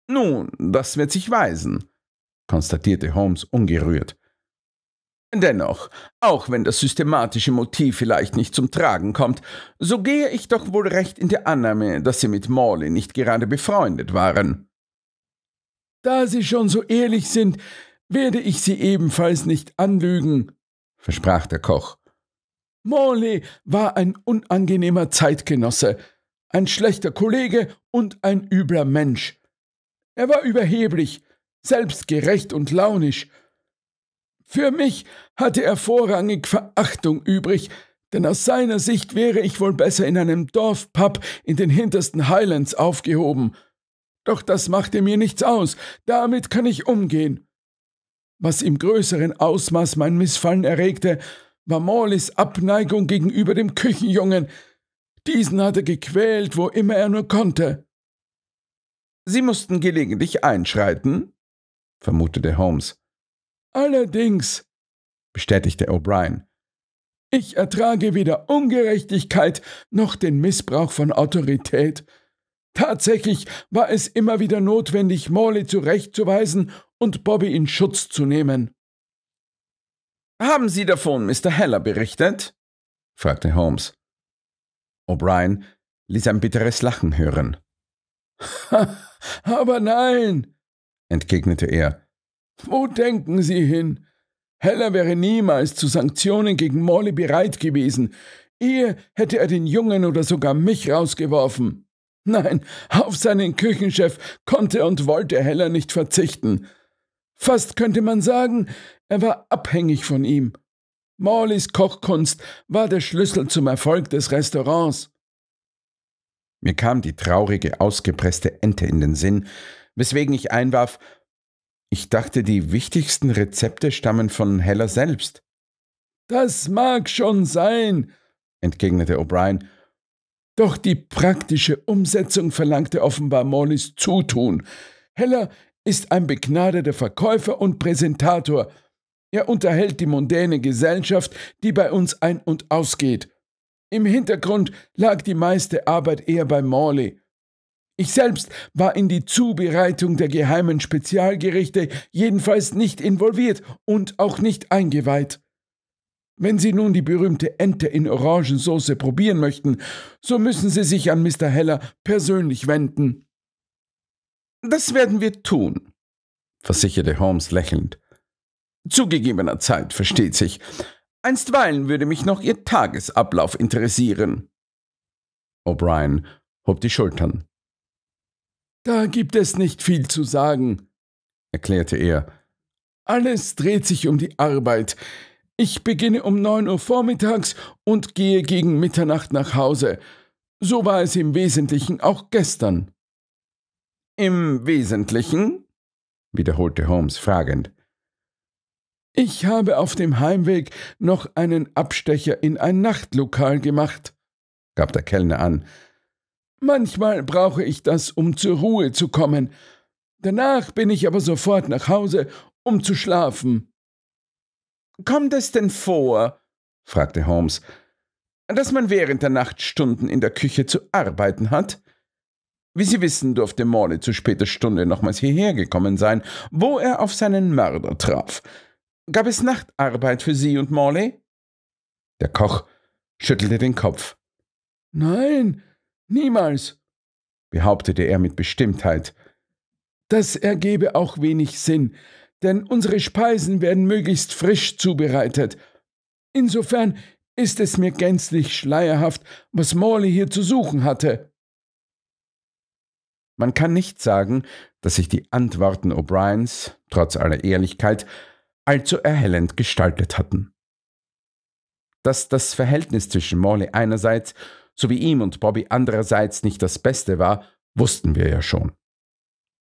Nun, das wird sich weisen, konstatierte Holmes ungerührt. Dennoch, auch wenn das systematische Motiv vielleicht nicht zum Tragen kommt, so gehe ich doch wohl recht in der Annahme, dass Sie mit Morley nicht gerade befreundet waren. Da Sie schon so ehrlich sind, werde ich Sie ebenfalls nicht anlügen, versprach der Koch. Morley war ein unangenehmer Zeitgenosse, ein schlechter Kollege und ein übler Mensch. Er war überheblich, selbstgerecht und launisch. Für mich hatte er vorrangig Verachtung übrig, denn aus seiner Sicht wäre ich wohl besser in einem Dorfpub in den hintersten Highlands aufgehoben. Doch das machte mir nichts aus, damit kann ich umgehen. Was im größeren Ausmaß mein Missfallen erregte, war Morleys Abneigung gegenüber dem Küchenjungen. Diesen hat er gequält, wo immer er nur konnte. Sie mussten gelegentlich einschreiten, vermutete Holmes. Allerdings, bestätigte O'Brien, ich ertrage weder Ungerechtigkeit noch den Missbrauch von Autorität. Tatsächlich war es immer wieder notwendig, Morley zurechtzuweisen und Bobby in Schutz zu nehmen. Haben Sie davon Mr. Heller berichtet? fragte Holmes. O'Brien ließ ein bitteres Lachen hören. Aber nein, entgegnete er. Wo denken Sie hin? Heller wäre niemals zu Sanktionen gegen Molly bereit gewesen. Ehe hätte er den Jungen oder sogar mich rausgeworfen. Nein, auf seinen Küchenchef konnte und wollte Heller nicht verzichten. Fast könnte man sagen, er war abhängig von ihm. Morleys Kochkunst war der Schlüssel zum Erfolg des Restaurants. Mir kam die traurige, ausgepresste Ente in den Sinn, weswegen ich einwarf, ich dachte, die wichtigsten Rezepte stammen von Heller selbst. Das mag schon sein, entgegnete O'Brien, doch die praktische Umsetzung verlangte offenbar Morleys Zutun. Heller ist ein begnadeter Verkäufer und Präsentator, er unterhält die mondäne Gesellschaft, die bei uns ein- und ausgeht. Im Hintergrund lag die meiste Arbeit eher bei Morley. Ich selbst war in die Zubereitung der geheimen Spezialgerichte jedenfalls nicht involviert und auch nicht eingeweiht. Wenn Sie nun die berühmte Ente in Orangensauce probieren möchten, so müssen Sie sich an Mr. Heller persönlich wenden. Das werden wir tun, versicherte Holmes lächelnd. Zugegebener Zeit, versteht sich. Einstweilen würde mich noch Ihr Tagesablauf interessieren. O'Brien hob die Schultern. Da gibt es nicht viel zu sagen, erklärte er. Alles dreht sich um die Arbeit. Ich beginne um neun Uhr vormittags und gehe gegen Mitternacht nach Hause. So war es im Wesentlichen auch gestern. Im Wesentlichen? wiederholte Holmes fragend. Ich habe auf dem Heimweg noch einen Abstecher in ein Nachtlokal gemacht, gab der Kellner an. Manchmal brauche ich das, um zur Ruhe zu kommen. Danach bin ich aber sofort nach Hause, um zu schlafen. Kommt es denn vor, fragte Holmes, dass man während der Nachtstunden in der Küche zu arbeiten hat? Wie Sie wissen, durfte Morley zu später Stunde nochmals hierher gekommen sein, wo er auf seinen Mörder traf. Gab es Nachtarbeit für Sie und Morley? Der Koch schüttelte den Kopf. Nein, niemals, behauptete er mit Bestimmtheit. Das ergebe auch wenig Sinn, denn unsere Speisen werden möglichst frisch zubereitet. Insofern ist es mir gänzlich schleierhaft, was Morley hier zu suchen hatte. Man kann nicht sagen, dass sich die Antworten O'Briens, trotz aller Ehrlichkeit, allzu erhellend gestaltet hatten. Dass das Verhältnis zwischen Morley einerseits sowie ihm und Bobby andererseits nicht das beste war, wussten wir ja schon.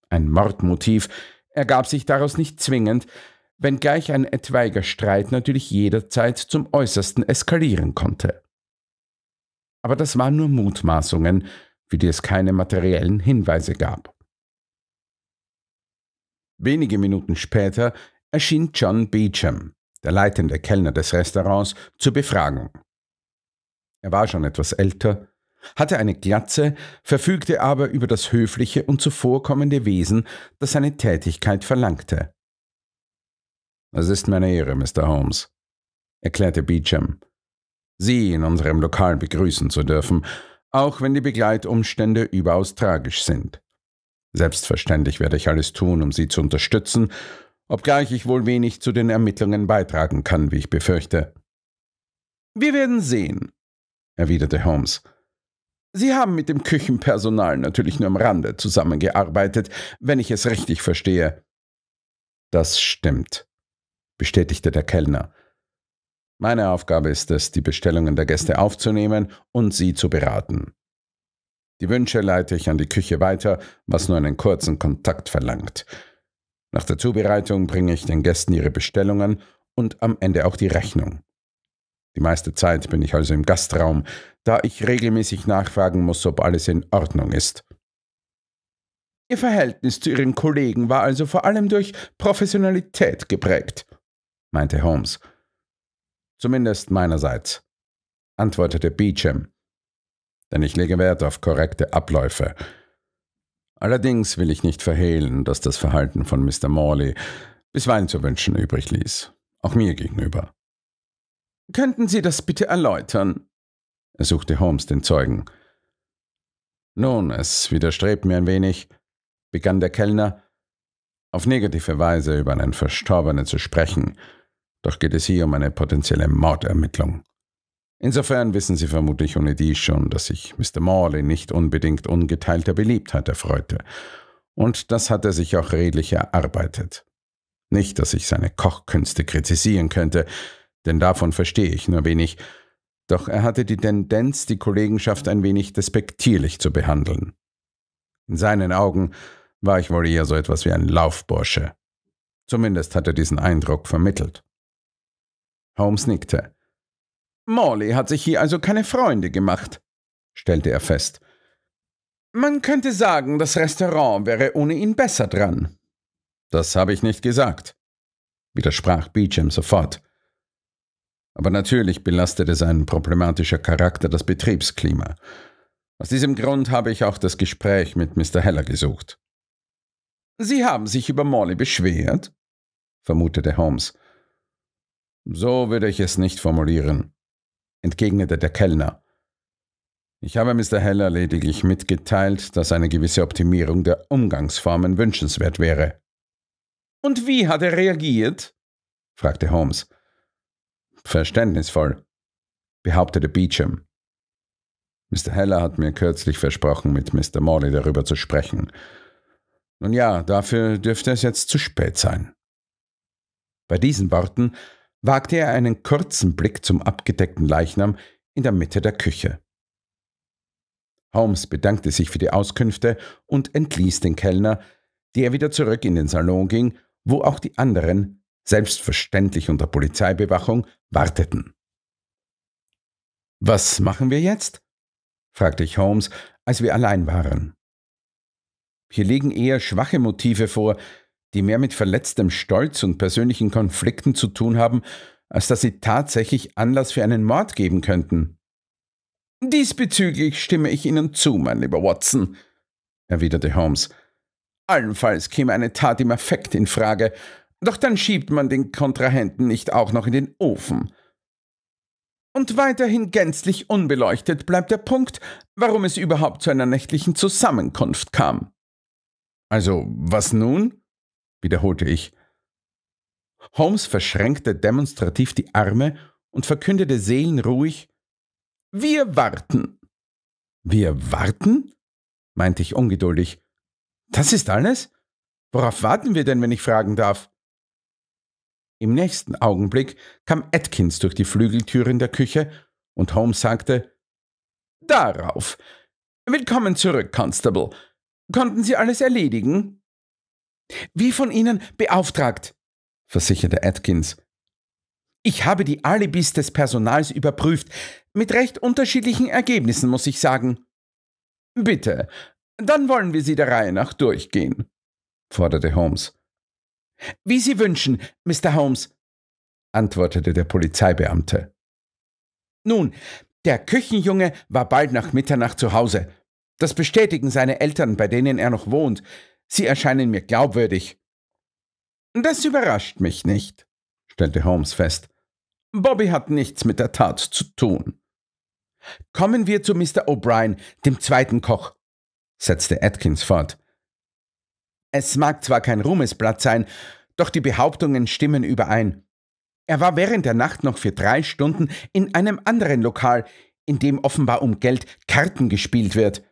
Ein Mordmotiv ergab sich daraus nicht zwingend, wenngleich ein etwaiger Streit natürlich jederzeit zum Äußersten eskalieren konnte. Aber das waren nur Mutmaßungen, für die es keine materiellen Hinweise gab. Wenige Minuten später erschien John Beecham, der leitende Kellner des Restaurants, zur Befragung. Er war schon etwas älter, hatte eine Glatze, verfügte aber über das höfliche und zuvorkommende Wesen, das seine Tätigkeit verlangte. Es ist meine Ehre, Mr. Holmes, erklärte Beecham, Sie in unserem Lokal begrüßen zu dürfen, auch wenn die Begleitumstände überaus tragisch sind. Selbstverständlich werde ich alles tun, um Sie zu unterstützen obgleich ich wohl wenig zu den Ermittlungen beitragen kann, wie ich befürchte. Wir werden sehen, erwiderte Holmes. Sie haben mit dem Küchenpersonal natürlich nur am Rande zusammengearbeitet, wenn ich es richtig verstehe. Das stimmt, bestätigte der Kellner. Meine Aufgabe ist es, die Bestellungen der Gäste aufzunehmen und sie zu beraten. Die Wünsche leite ich an die Küche weiter, was nur einen kurzen Kontakt verlangt. Nach der Zubereitung bringe ich den Gästen ihre Bestellungen und am Ende auch die Rechnung. Die meiste Zeit bin ich also im Gastraum, da ich regelmäßig nachfragen muss, ob alles in Ordnung ist. Ihr Verhältnis zu Ihren Kollegen war also vor allem durch Professionalität geprägt, meinte Holmes. Zumindest meinerseits, antwortete Beecham. Denn ich lege Wert auf korrekte Abläufe. Allerdings will ich nicht verhehlen, dass das Verhalten von Mr. Morley bisweilen zu wünschen übrig ließ, auch mir gegenüber. Könnten Sie das bitte erläutern? ersuchte Holmes den Zeugen. Nun, es widerstrebt mir ein wenig, begann der Kellner, auf negative Weise über einen Verstorbenen zu sprechen, doch geht es hier um eine potenzielle Mordermittlung. Insofern wissen Sie vermutlich ohne dies schon, dass sich Mr. Morley nicht unbedingt ungeteilter Beliebtheit erfreute. Und das hat er sich auch redlich erarbeitet. Nicht, dass ich seine Kochkünste kritisieren könnte, denn davon verstehe ich nur wenig. Doch er hatte die Tendenz, die Kollegenschaft ein wenig despektierlich zu behandeln. In seinen Augen war ich wohl eher so etwas wie ein Laufbursche. Zumindest hat er diesen Eindruck vermittelt. Holmes nickte. Morley hat sich hier also keine Freunde gemacht, stellte er fest. Man könnte sagen, das Restaurant wäre ohne ihn besser dran. Das habe ich nicht gesagt, widersprach Beecham sofort. Aber natürlich belastete sein problematischer Charakter das Betriebsklima. Aus diesem Grund habe ich auch das Gespräch mit Mr. Heller gesucht. Sie haben sich über Morley beschwert? vermutete Holmes. So würde ich es nicht formulieren entgegnete der Kellner. Ich habe Mr. Heller lediglich mitgeteilt, dass eine gewisse Optimierung der Umgangsformen wünschenswert wäre. Und wie hat er reagiert? fragte Holmes. Verständnisvoll, behauptete Beecham. Mr. Heller hat mir kürzlich versprochen, mit Mr. Morley darüber zu sprechen. Nun ja, dafür dürfte es jetzt zu spät sein. Bei diesen Worten wagte er einen kurzen Blick zum abgedeckten Leichnam in der Mitte der Küche. Holmes bedankte sich für die Auskünfte und entließ den Kellner, der wieder zurück in den Salon ging, wo auch die anderen, selbstverständlich unter Polizeibewachung, warteten. Was machen wir jetzt? fragte ich Holmes, als wir allein waren. Hier liegen eher schwache Motive vor, die mehr mit verletztem Stolz und persönlichen Konflikten zu tun haben, als dass sie tatsächlich Anlass für einen Mord geben könnten. Diesbezüglich stimme ich Ihnen zu, mein lieber Watson, erwiderte Holmes. Allenfalls käme eine Tat im Affekt in Frage, doch dann schiebt man den Kontrahenten nicht auch noch in den Ofen. Und weiterhin gänzlich unbeleuchtet bleibt der Punkt, warum es überhaupt zu einer nächtlichen Zusammenkunft kam. Also, was nun? wiederholte ich. Holmes verschränkte demonstrativ die Arme und verkündete seelenruhig Wir warten. Wir warten? meinte ich ungeduldig. Das ist alles? Worauf warten wir denn, wenn ich fragen darf? Im nächsten Augenblick kam Atkins durch die Flügeltür in der Küche und Holmes sagte Darauf. Willkommen zurück, Constable. Konnten Sie alles erledigen? Wie von Ihnen beauftragt, versicherte Atkins. Ich habe die Alibis des Personals überprüft, mit recht unterschiedlichen Ergebnissen, muss ich sagen. Bitte, dann wollen wir sie der Reihe nach durchgehen, forderte Holmes. Wie Sie wünschen, Mr. Holmes, antwortete der Polizeibeamte. Nun, der Küchenjunge war bald nach Mitternacht zu Hause. Das bestätigen seine Eltern, bei denen er noch wohnt. Sie erscheinen mir glaubwürdig. Das überrascht mich nicht, stellte Holmes fest. Bobby hat nichts mit der Tat zu tun. Kommen wir zu Mr. O'Brien, dem zweiten Koch, setzte Atkins fort. Es mag zwar kein Ruhmesblatt sein, doch die Behauptungen stimmen überein. Er war während der Nacht noch für drei Stunden in einem anderen Lokal, in dem offenbar um Geld Karten gespielt wird.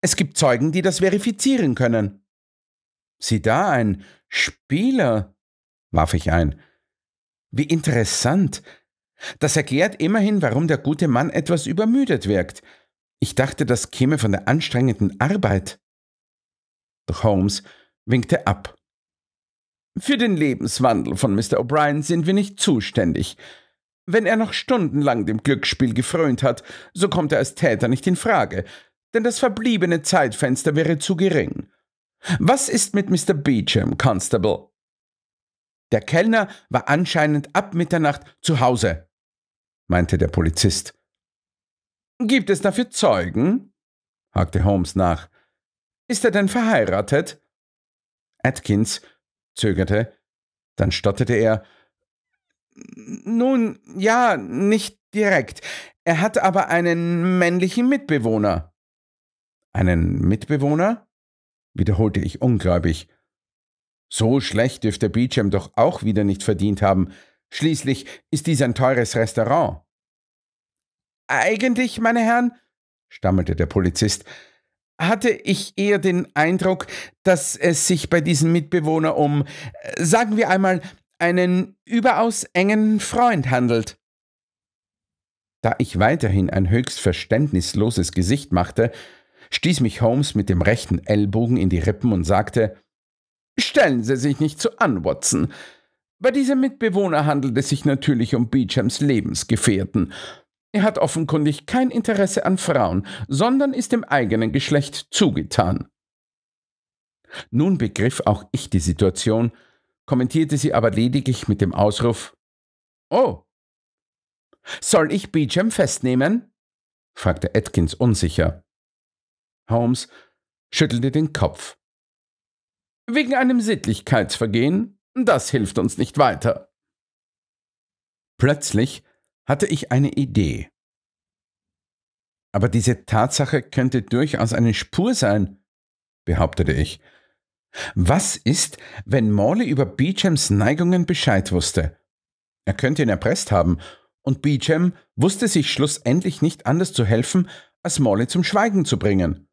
Es gibt Zeugen, die das verifizieren können. Sieh da, ein Spieler, warf ich ein. Wie interessant. Das erklärt immerhin, warum der gute Mann etwas übermüdet wirkt. Ich dachte, das käme von der anstrengenden Arbeit. Doch Holmes winkte ab. Für den Lebenswandel von Mr. O'Brien sind wir nicht zuständig. Wenn er noch stundenlang dem Glücksspiel gefrönt hat, so kommt er als Täter nicht in Frage, denn das verbliebene Zeitfenster wäre zu gering. Was ist mit Mr. Beecham, Constable? Der Kellner war anscheinend ab Mitternacht zu Hause, meinte der Polizist. Gibt es dafür Zeugen? hakte Holmes nach. Ist er denn verheiratet? Atkins zögerte, dann stotterte er. Nun, ja, nicht direkt. Er hat aber einen männlichen Mitbewohner. Einen Mitbewohner? wiederholte ich ungläubig. So schlecht dürfte Beecham doch auch wieder nicht verdient haben. Schließlich ist dies ein teures Restaurant. Eigentlich, meine Herren, stammelte der Polizist, hatte ich eher den Eindruck, dass es sich bei diesem Mitbewohner um, sagen wir einmal, einen überaus engen Freund handelt. Da ich weiterhin ein höchst verständnisloses Gesicht machte, stieß mich Holmes mit dem rechten Ellbogen in die Rippen und sagte, »Stellen Sie sich nicht so an, Watson. Bei diesem Mitbewohner handelt es sich natürlich um Beechams Lebensgefährten. Er hat offenkundig kein Interesse an Frauen, sondern ist dem eigenen Geschlecht zugetan.« Nun begriff auch ich die Situation, kommentierte sie aber lediglich mit dem Ausruf, »Oh, soll ich Beecham festnehmen?« fragte Atkins unsicher. Holmes schüttelte den Kopf. Wegen einem Sittlichkeitsvergehen? Das hilft uns nicht weiter. Plötzlich hatte ich eine Idee. Aber diese Tatsache könnte durchaus eine Spur sein, behauptete ich. Was ist, wenn Morley über Beechams Neigungen Bescheid wusste? Er könnte ihn erpresst haben, und Beecham wusste sich schlussendlich nicht anders zu helfen, als Morley zum Schweigen zu bringen.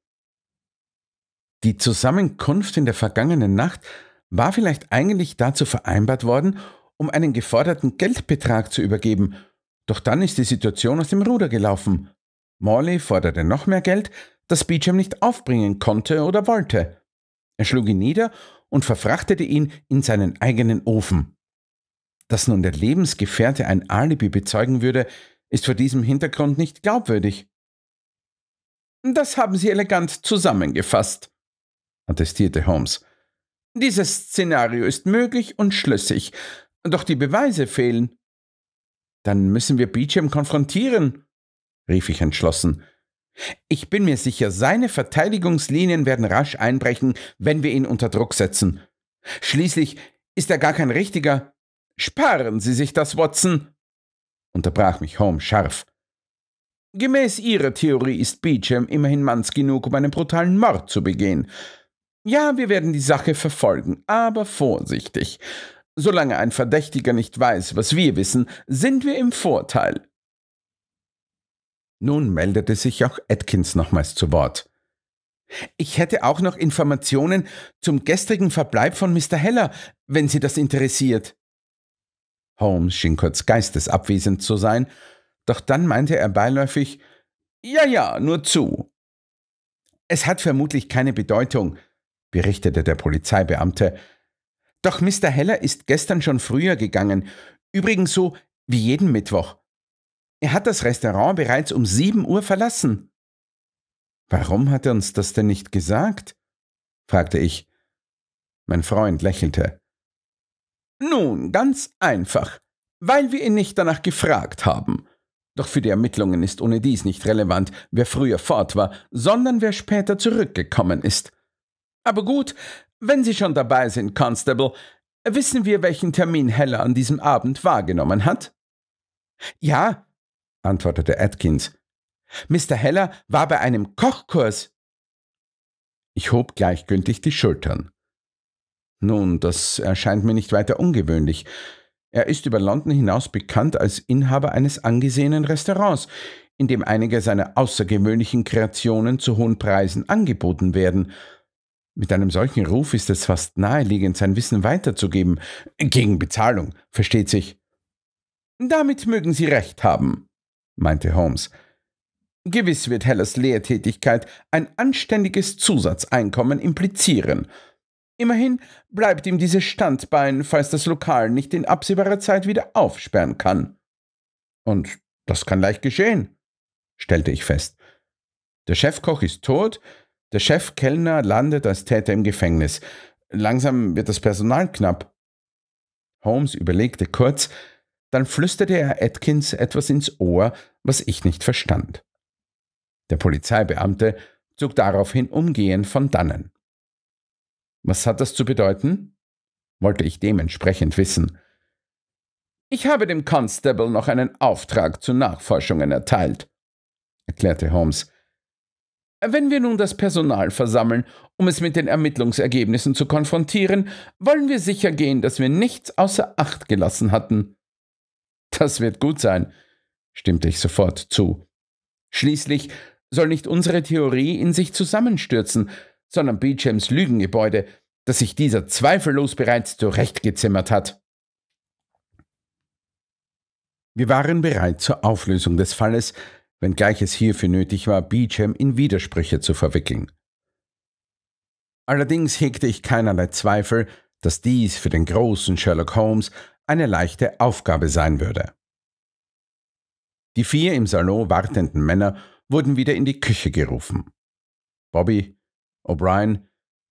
Die Zusammenkunft in der vergangenen Nacht war vielleicht eigentlich dazu vereinbart worden, um einen geforderten Geldbetrag zu übergeben, doch dann ist die Situation aus dem Ruder gelaufen. Morley forderte noch mehr Geld, das Beecham nicht aufbringen konnte oder wollte. Er schlug ihn nieder und verfrachtete ihn in seinen eigenen Ofen. Dass nun der Lebensgefährte ein Alibi bezeugen würde, ist vor diesem Hintergrund nicht glaubwürdig. Das haben Sie elegant zusammengefasst, attestierte Holmes. Dieses Szenario ist möglich und schlüssig, doch die Beweise fehlen. Dann müssen wir Beecham konfrontieren, rief ich entschlossen. Ich bin mir sicher, seine Verteidigungslinien werden rasch einbrechen, wenn wir ihn unter Druck setzen. Schließlich ist er gar kein richtiger. Sparen Sie sich das, Watson, unterbrach mich Holmes scharf. Gemäß Ihrer Theorie ist Beecham immerhin Manns genug, um einen brutalen Mord zu begehen. Ja, wir werden die Sache verfolgen, aber vorsichtig. Solange ein Verdächtiger nicht weiß, was wir wissen, sind wir im Vorteil. Nun meldete sich auch Atkins nochmals zu Wort. Ich hätte auch noch Informationen zum gestrigen Verbleib von Mr. Heller, wenn Sie das interessiert. Holmes schien kurz geistesabwesend zu sein, doch dann meinte er beiläufig, ja, ja, nur zu. Es hat vermutlich keine Bedeutung, berichtete der Polizeibeamte. Doch Mr. Heller ist gestern schon früher gegangen, übrigens so wie jeden Mittwoch. Er hat das Restaurant bereits um sieben Uhr verlassen. Warum hat er uns das denn nicht gesagt? fragte ich. Mein Freund lächelte. Nun, ganz einfach, weil wir ihn nicht danach gefragt haben. Doch für die Ermittlungen ist ohne dies nicht relevant, wer früher fort war, sondern wer später zurückgekommen ist. Aber gut, wenn Sie schon dabei sind, Constable, wissen wir, welchen Termin Heller an diesem Abend wahrgenommen hat? Ja, antwortete Atkins. Mr. Heller war bei einem Kochkurs. Ich hob gleichgültig die Schultern. Nun, das erscheint mir nicht weiter ungewöhnlich. Er ist über London hinaus bekannt als Inhaber eines angesehenen Restaurants, in dem einige seiner außergewöhnlichen Kreationen zu hohen Preisen angeboten werden – mit einem solchen Ruf ist es fast naheliegend, sein Wissen weiterzugeben. Gegen Bezahlung, versteht sich. Damit mögen Sie recht haben, meinte Holmes. Gewiss wird Hellers Lehrtätigkeit ein anständiges Zusatzeinkommen implizieren. Immerhin bleibt ihm dieses Standbein, falls das Lokal nicht in absehbarer Zeit wieder aufsperren kann. Und das kann leicht geschehen, stellte ich fest. Der Chefkoch ist tot, der Chefkellner landet als Täter im Gefängnis. Langsam wird das Personal knapp. Holmes überlegte kurz, dann flüsterte er Atkins etwas ins Ohr, was ich nicht verstand. Der Polizeibeamte zog daraufhin umgehend von dannen. Was hat das zu bedeuten? wollte ich dementsprechend wissen. Ich habe dem Constable noch einen Auftrag zu Nachforschungen erteilt, erklärte Holmes. Wenn wir nun das Personal versammeln, um es mit den Ermittlungsergebnissen zu konfrontieren, wollen wir sicher gehen, dass wir nichts außer Acht gelassen hatten. Das wird gut sein, stimmte ich sofort zu. Schließlich soll nicht unsere Theorie in sich zusammenstürzen, sondern Beechams Lügengebäude, das sich dieser zweifellos bereits zurechtgezimmert hat. Wir waren bereit zur Auflösung des Falles, wenngleich es hierfür nötig war, Beecham in Widersprüche zu verwickeln. Allerdings hegte ich keinerlei Zweifel, dass dies für den großen Sherlock Holmes eine leichte Aufgabe sein würde. Die vier im Salon wartenden Männer wurden wieder in die Küche gerufen. Bobby, O'Brien,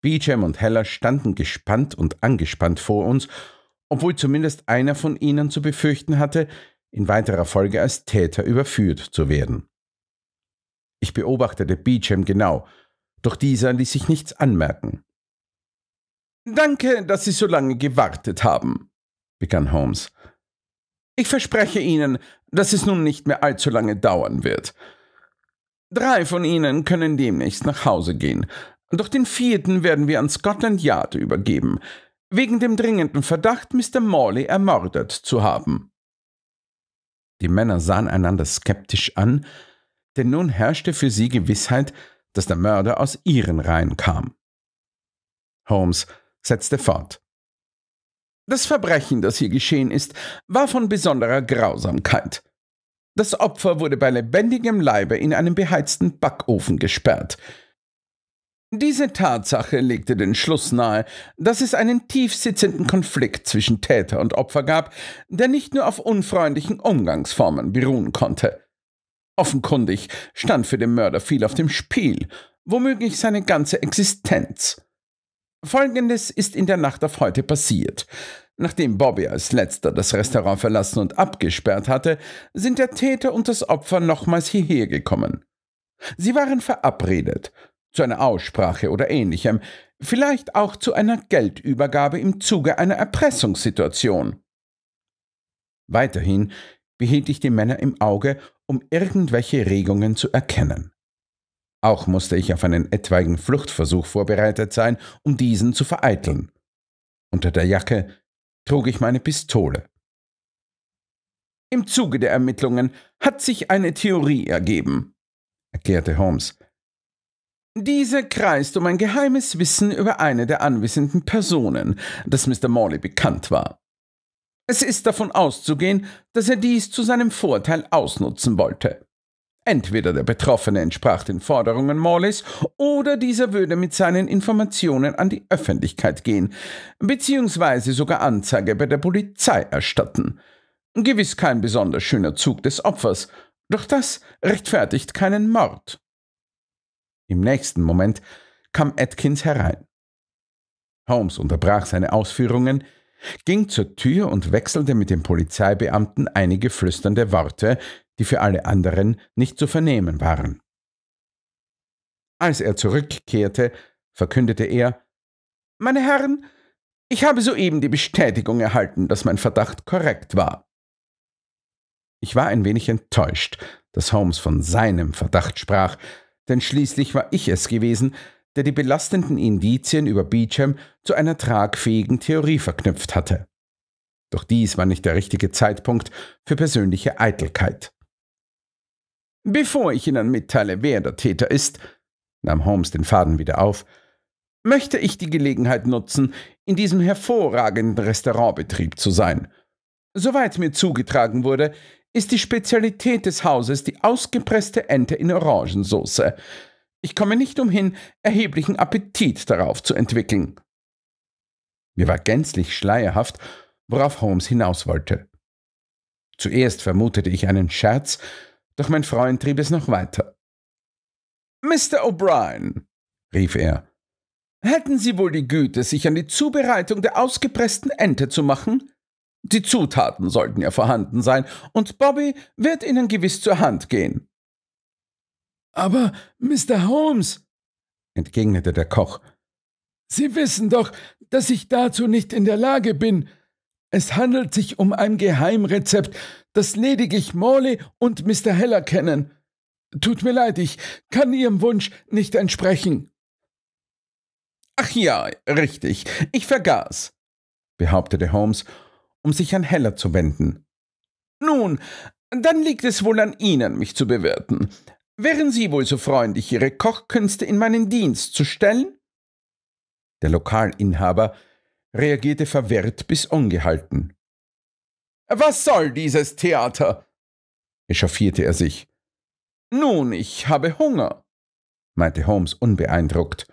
Beecham und Heller standen gespannt und angespannt vor uns, obwohl zumindest einer von ihnen zu befürchten hatte, in weiterer Folge als Täter überführt zu werden. Ich beobachtete Beecham genau, doch dieser ließ sich nichts anmerken. Danke, dass Sie so lange gewartet haben, begann Holmes. Ich verspreche Ihnen, dass es nun nicht mehr allzu lange dauern wird. Drei von Ihnen können demnächst nach Hause gehen, doch den vierten werden wir an Scotland Yard übergeben, wegen dem dringenden Verdacht, Mr. Morley ermordet zu haben. Die Männer sahen einander skeptisch an, denn nun herrschte für sie Gewissheit, dass der Mörder aus ihren Reihen kam. Holmes setzte fort. Das Verbrechen, das hier geschehen ist, war von besonderer Grausamkeit. Das Opfer wurde bei lebendigem Leibe in einem beheizten Backofen gesperrt. Diese Tatsache legte den Schluss nahe, dass es einen tiefsitzenden Konflikt zwischen Täter und Opfer gab, der nicht nur auf unfreundlichen Umgangsformen beruhen konnte. Offenkundig stand für den Mörder viel auf dem Spiel, womöglich seine ganze Existenz. Folgendes ist in der Nacht auf heute passiert. Nachdem Bobby als letzter das Restaurant verlassen und abgesperrt hatte, sind der Täter und das Opfer nochmals hierher gekommen. Sie waren verabredet zu einer Aussprache oder ähnlichem, vielleicht auch zu einer Geldübergabe im Zuge einer Erpressungssituation. Weiterhin behielt ich die Männer im Auge, um irgendwelche Regungen zu erkennen. Auch musste ich auf einen etwaigen Fluchtversuch vorbereitet sein, um diesen zu vereiteln. Unter der Jacke trug ich meine Pistole. Im Zuge der Ermittlungen hat sich eine Theorie ergeben, erklärte Holmes. Dieser kreist um ein geheimes Wissen über eine der anwesenden Personen, das Mr. Morley bekannt war. Es ist davon auszugehen, dass er dies zu seinem Vorteil ausnutzen wollte. Entweder der Betroffene entsprach den Forderungen Morleys oder dieser würde mit seinen Informationen an die Öffentlichkeit gehen, beziehungsweise sogar Anzeige bei der Polizei erstatten. Gewiss kein besonders schöner Zug des Opfers, doch das rechtfertigt keinen Mord. Im nächsten Moment kam Atkins herein. Holmes unterbrach seine Ausführungen, ging zur Tür und wechselte mit dem Polizeibeamten einige flüsternde Worte, die für alle anderen nicht zu vernehmen waren. Als er zurückkehrte, verkündete er Meine Herren, ich habe soeben die Bestätigung erhalten, dass mein Verdacht korrekt war. Ich war ein wenig enttäuscht, dass Holmes von seinem Verdacht sprach, denn schließlich war ich es gewesen, der die belastenden Indizien über Beecham zu einer tragfähigen Theorie verknüpft hatte. Doch dies war nicht der richtige Zeitpunkt für persönliche Eitelkeit. Bevor ich Ihnen mitteile, wer der Täter ist, nahm Holmes den Faden wieder auf, möchte ich die Gelegenheit nutzen, in diesem hervorragenden Restaurantbetrieb zu sein. Soweit mir zugetragen wurde, ist die Spezialität des Hauses die ausgepresste Ente in Orangensauce. Ich komme nicht umhin, erheblichen Appetit darauf zu entwickeln. Mir war gänzlich schleierhaft, worauf Holmes hinaus wollte. Zuerst vermutete ich einen Scherz, doch mein Freund trieb es noch weiter. Mr. O'Brien, rief er, hätten Sie wohl die Güte, sich an die Zubereitung der ausgepressten Ente zu machen? Die Zutaten sollten ja vorhanden sein, und Bobby wird Ihnen gewiss zur Hand gehen. Aber, Mr. Holmes, entgegnete der Koch, Sie wissen doch, dass ich dazu nicht in der Lage bin. Es handelt sich um ein Geheimrezept, das lediglich Morley und Mr. Heller kennen. Tut mir leid, ich kann Ihrem Wunsch nicht entsprechen. Ach ja, richtig, ich vergaß, behauptete Holmes um sich an Heller zu wenden. Nun, dann liegt es wohl an Ihnen, mich zu bewirten. Wären Sie wohl so freundlich, Ihre Kochkünste in meinen Dienst zu stellen? Der Lokalinhaber reagierte verwirrt bis ungehalten. Was soll dieses Theater? echauffierte er sich. Nun, ich habe Hunger, meinte Holmes unbeeindruckt.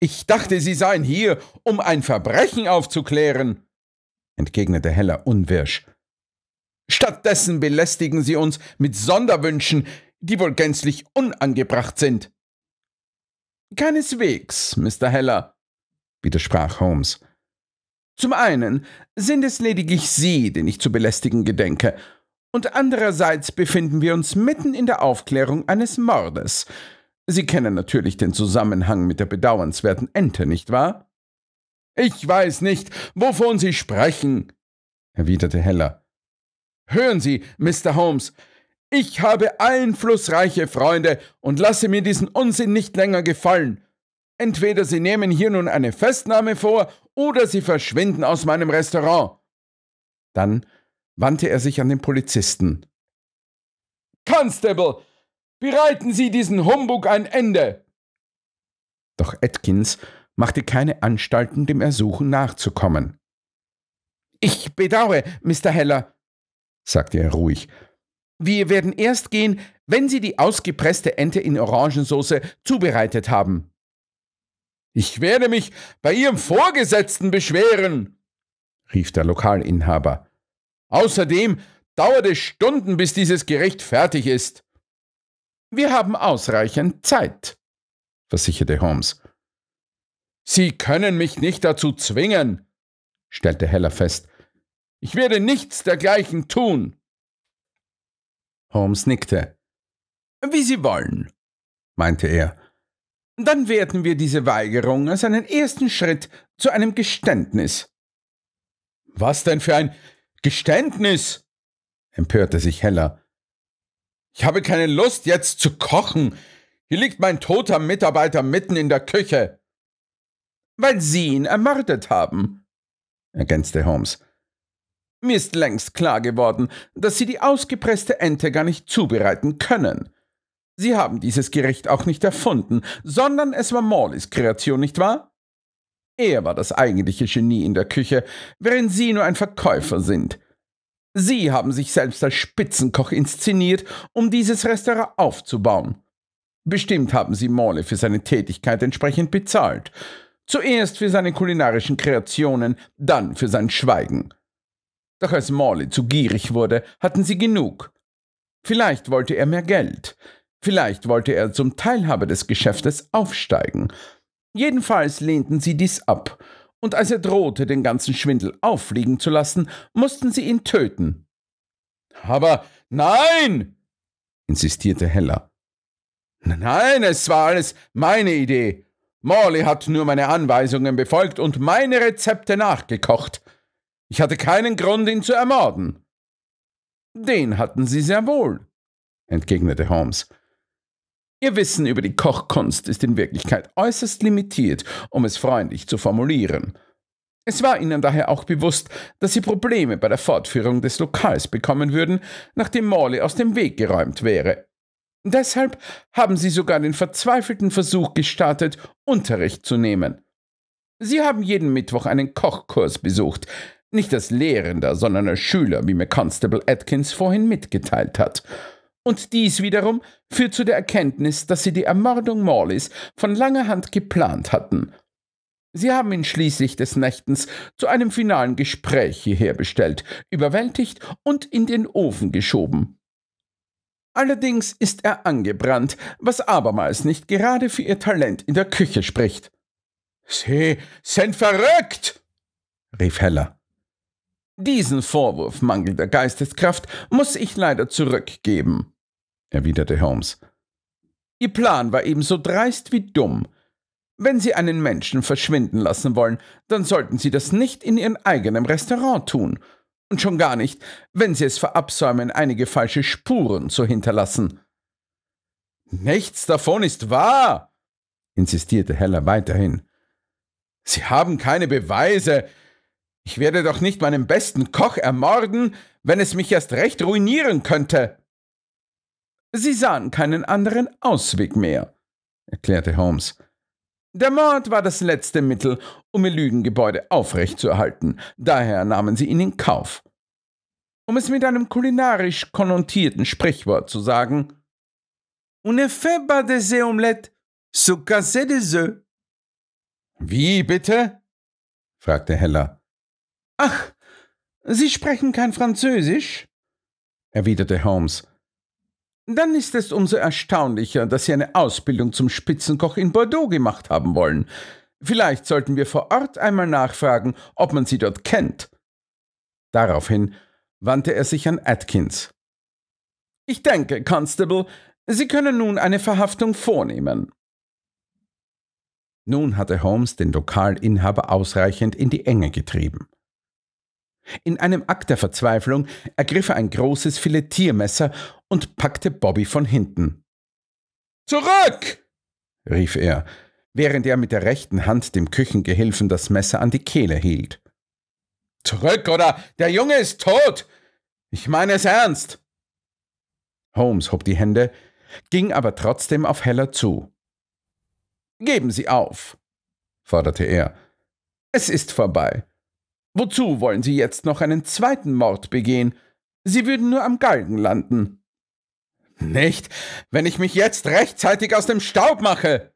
Ich dachte, Sie seien hier, um ein Verbrechen aufzuklären entgegnete Heller unwirsch. Stattdessen belästigen Sie uns mit Sonderwünschen, die wohl gänzlich unangebracht sind. Keineswegs, Mr. Heller, widersprach Holmes. Zum einen sind es lediglich Sie, den ich zu belästigen gedenke, und andererseits befinden wir uns mitten in der Aufklärung eines Mordes. Sie kennen natürlich den Zusammenhang mit der bedauernswerten Ente, nicht wahr? Ich weiß nicht, wovon Sie sprechen, erwiderte Heller. Hören Sie, Mr. Holmes, ich habe einflussreiche Freunde und lasse mir diesen Unsinn nicht länger gefallen. Entweder Sie nehmen hier nun eine Festnahme vor oder Sie verschwinden aus meinem Restaurant. Dann wandte er sich an den Polizisten. Constable, bereiten Sie diesen Humbug ein Ende! Doch Atkins machte keine Anstalten, dem Ersuchen nachzukommen. Ich bedauere, Mr. Heller, sagte er ruhig. Wir werden erst gehen, wenn Sie die ausgepresste Ente in Orangensauce zubereitet haben. Ich werde mich bei Ihrem Vorgesetzten beschweren, rief der Lokalinhaber. Außerdem dauert es Stunden, bis dieses Gericht fertig ist. Wir haben ausreichend Zeit, versicherte Holmes. Sie können mich nicht dazu zwingen, stellte Heller fest. Ich werde nichts dergleichen tun. Holmes nickte. Wie Sie wollen, meinte er. Dann werten wir diese Weigerung als einen ersten Schritt zu einem Geständnis. Was denn für ein Geständnis? empörte sich Heller. Ich habe keine Lust, jetzt zu kochen. Hier liegt mein toter Mitarbeiter mitten in der Küche weil Sie ihn ermordet haben, ergänzte Holmes. Mir ist längst klar geworden, dass Sie die ausgepresste Ente gar nicht zubereiten können. Sie haben dieses Gericht auch nicht erfunden, sondern es war Morleys Kreation, nicht wahr? Er war das eigentliche Genie in der Küche, während Sie nur ein Verkäufer sind. Sie haben sich selbst als Spitzenkoch inszeniert, um dieses Restaurant aufzubauen. Bestimmt haben Sie Morley für seine Tätigkeit entsprechend bezahlt. Zuerst für seine kulinarischen Kreationen, dann für sein Schweigen. Doch als Morley zu gierig wurde, hatten sie genug. Vielleicht wollte er mehr Geld. Vielleicht wollte er zum Teilhaber des Geschäftes aufsteigen. Jedenfalls lehnten sie dies ab. Und als er drohte, den ganzen Schwindel auffliegen zu lassen, mussten sie ihn töten. Aber nein! insistierte Hella. Nein, es war alles meine Idee. Morley hat nur meine Anweisungen befolgt und meine Rezepte nachgekocht. Ich hatte keinen Grund, ihn zu ermorden. Den hatten Sie sehr wohl, entgegnete Holmes. Ihr Wissen über die Kochkunst ist in Wirklichkeit äußerst limitiert, um es freundlich zu formulieren. Es war ihnen daher auch bewusst, dass sie Probleme bei der Fortführung des Lokals bekommen würden, nachdem Morley aus dem Weg geräumt wäre. Deshalb haben sie sogar den verzweifelten Versuch gestartet, Unterricht zu nehmen. Sie haben jeden Mittwoch einen Kochkurs besucht, nicht als Lehrender, sondern als Schüler, wie mir Constable Atkins vorhin mitgeteilt hat. Und dies wiederum führt zu der Erkenntnis, dass sie die Ermordung Morleys von langer Hand geplant hatten. Sie haben ihn schließlich des Nächtens zu einem finalen Gespräch hierher bestellt, überwältigt und in den Ofen geschoben. Allerdings ist er angebrannt, was abermals nicht gerade für ihr Talent in der Küche spricht. Sie sind verrückt! rief Heller. Diesen Vorwurf mangelnder Geisteskraft muss ich leider zurückgeben, erwiderte Holmes. Ihr Plan war ebenso dreist wie dumm. Wenn Sie einen Menschen verschwinden lassen wollen, dann sollten Sie das nicht in Ihrem eigenen Restaurant tun. Und schon gar nicht, wenn sie es verabsäumen, einige falsche Spuren zu hinterlassen. Nichts davon ist wahr, insistierte Heller weiterhin. Sie haben keine Beweise. Ich werde doch nicht meinen besten Koch ermorden, wenn es mich erst recht ruinieren könnte. Sie sahen keinen anderen Ausweg mehr, erklärte Holmes. Der Mord war das letzte Mittel, um ihr Lügengebäude aufrechtzuerhalten, daher nahmen sie ihn in Kauf. Um es mit einem kulinarisch konnotierten Sprichwort zu sagen, On ne fait pas des omelettes, so casser de œufs. Wie bitte? fragte Heller. Ach, Sie sprechen kein Französisch? erwiderte Holmes. Dann ist es umso erstaunlicher, dass Sie eine Ausbildung zum Spitzenkoch in Bordeaux gemacht haben wollen. Vielleicht sollten wir vor Ort einmal nachfragen, ob man Sie dort kennt. Daraufhin wandte er sich an Atkins. Ich denke, Constable, Sie können nun eine Verhaftung vornehmen. Nun hatte Holmes den Lokalinhaber ausreichend in die Enge getrieben. In einem Akt der Verzweiflung ergriff er ein großes Filetiermesser und packte Bobby von hinten. Zurück! rief er, während er mit der rechten Hand dem Küchengehilfen das Messer an die Kehle hielt. Zurück, oder der Junge ist tot! Ich meine es ernst! Holmes hob die Hände, ging aber trotzdem auf Heller zu. Geben Sie auf, forderte er. Es ist vorbei. Wozu wollen Sie jetzt noch einen zweiten Mord begehen? Sie würden nur am Galgen landen. Nicht, wenn ich mich jetzt rechtzeitig aus dem Staub mache,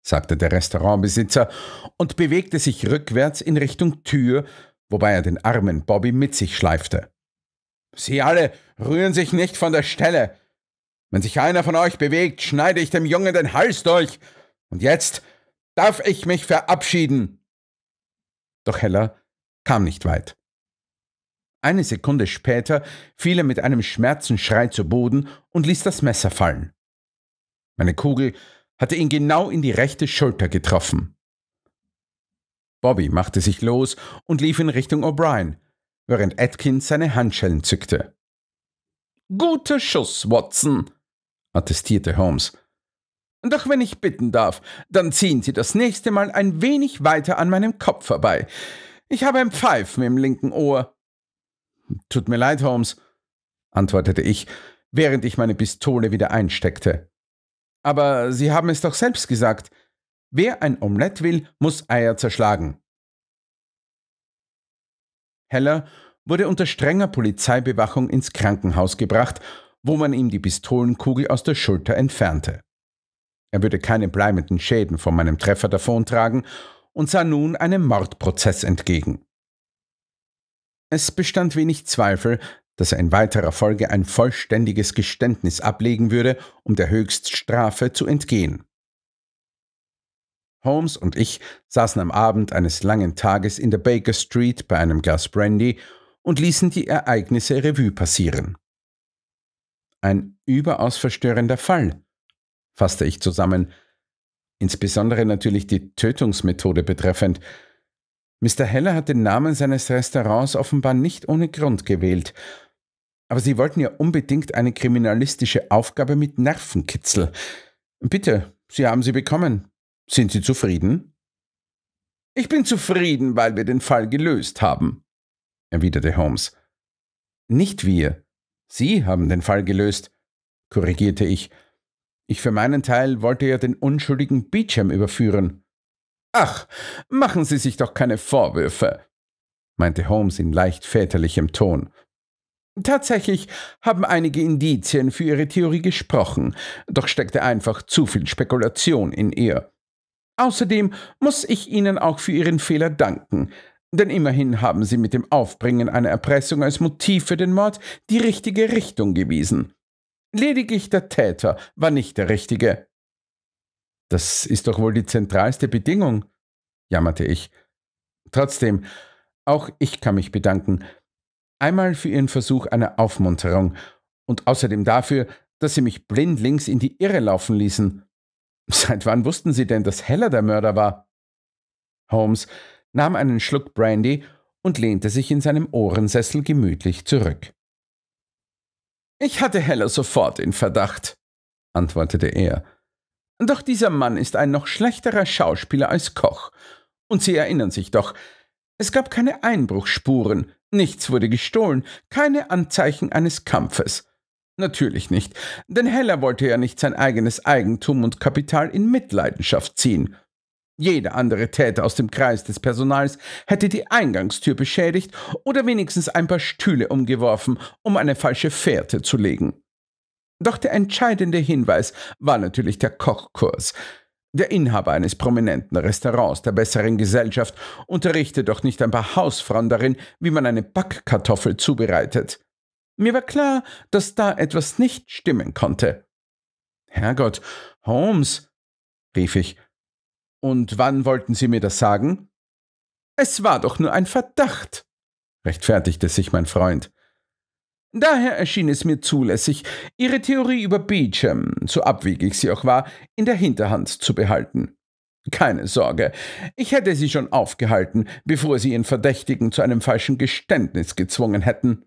sagte der Restaurantbesitzer und bewegte sich rückwärts in Richtung Tür, wobei er den armen Bobby mit sich schleifte. Sie alle rühren sich nicht von der Stelle. Wenn sich einer von euch bewegt, schneide ich dem Jungen den Hals durch. Und jetzt darf ich mich verabschieden. Doch Heller kam nicht weit. Eine Sekunde später fiel er mit einem Schmerzenschrei zu Boden und ließ das Messer fallen. Meine Kugel hatte ihn genau in die rechte Schulter getroffen. Bobby machte sich los und lief in Richtung O'Brien, während Atkins seine Handschellen zückte. Guter Schuss, Watson, attestierte Holmes. Doch wenn ich bitten darf, dann ziehen Sie das nächste Mal ein wenig weiter an meinem Kopf vorbei. Ich habe ein Pfeifen im linken Ohr. Tut mir leid, Holmes, antwortete ich, während ich meine Pistole wieder einsteckte. Aber Sie haben es doch selbst gesagt. Wer ein Omelett will, muss Eier zerschlagen. Heller wurde unter strenger Polizeibewachung ins Krankenhaus gebracht, wo man ihm die Pistolenkugel aus der Schulter entfernte. Er würde keine bleibenden Schäden von meinem Treffer davontragen und sah nun einem Mordprozess entgegen. Es bestand wenig Zweifel, dass er in weiterer Folge ein vollständiges Geständnis ablegen würde, um der Höchststrafe zu entgehen. Holmes und ich saßen am Abend eines langen Tages in der Baker Street bei einem Glas Brandy und ließen die Ereignisse Revue passieren. Ein überaus verstörender Fall, fasste ich zusammen, insbesondere natürlich die Tötungsmethode betreffend. Mr. Heller hat den Namen seines Restaurants offenbar nicht ohne Grund gewählt. Aber Sie wollten ja unbedingt eine kriminalistische Aufgabe mit Nervenkitzel. Bitte, Sie haben sie bekommen. Sind Sie zufrieden? Ich bin zufrieden, weil wir den Fall gelöst haben, erwiderte Holmes. Nicht wir. Sie haben den Fall gelöst, korrigierte ich ich für meinen Teil wollte ja den unschuldigen Beecham überführen. Ach, machen Sie sich doch keine Vorwürfe, meinte Holmes in leicht väterlichem Ton. Tatsächlich haben einige Indizien für Ihre Theorie gesprochen, doch steckte einfach zu viel Spekulation in ihr. Außerdem muss ich Ihnen auch für Ihren Fehler danken, denn immerhin haben Sie mit dem Aufbringen einer Erpressung als Motiv für den Mord die richtige Richtung gewiesen. Lediglich der Täter war nicht der Richtige. Das ist doch wohl die zentralste Bedingung, jammerte ich. Trotzdem, auch ich kann mich bedanken. Einmal für Ihren Versuch einer Aufmunterung und außerdem dafür, dass Sie mich blindlings in die Irre laufen ließen. Seit wann wussten Sie denn, dass Heller der Mörder war? Holmes nahm einen Schluck Brandy und lehnte sich in seinem Ohrensessel gemütlich zurück. Ich hatte Heller sofort in Verdacht, antwortete er. Doch dieser Mann ist ein noch schlechterer Schauspieler als Koch. Und Sie erinnern sich doch, es gab keine Einbruchsspuren, nichts wurde gestohlen, keine Anzeichen eines Kampfes. Natürlich nicht, denn Heller wollte ja nicht sein eigenes Eigentum und Kapital in Mitleidenschaft ziehen. Jeder andere Täter aus dem Kreis des Personals hätte die Eingangstür beschädigt oder wenigstens ein paar Stühle umgeworfen, um eine falsche Fährte zu legen. Doch der entscheidende Hinweis war natürlich der Kochkurs. Der Inhaber eines prominenten Restaurants der besseren Gesellschaft unterrichtet doch nicht ein paar Hausfrauen darin, wie man eine Backkartoffel zubereitet. Mir war klar, dass da etwas nicht stimmen konnte. Herrgott, Holmes, rief ich, und wann wollten Sie mir das sagen? Es war doch nur ein Verdacht, rechtfertigte sich mein Freund. Daher erschien es mir zulässig, Ihre Theorie über Beecham, so abwegig sie auch war, in der Hinterhand zu behalten. Keine Sorge, ich hätte Sie schon aufgehalten, bevor Sie Ihren Verdächtigen zu einem falschen Geständnis gezwungen hätten.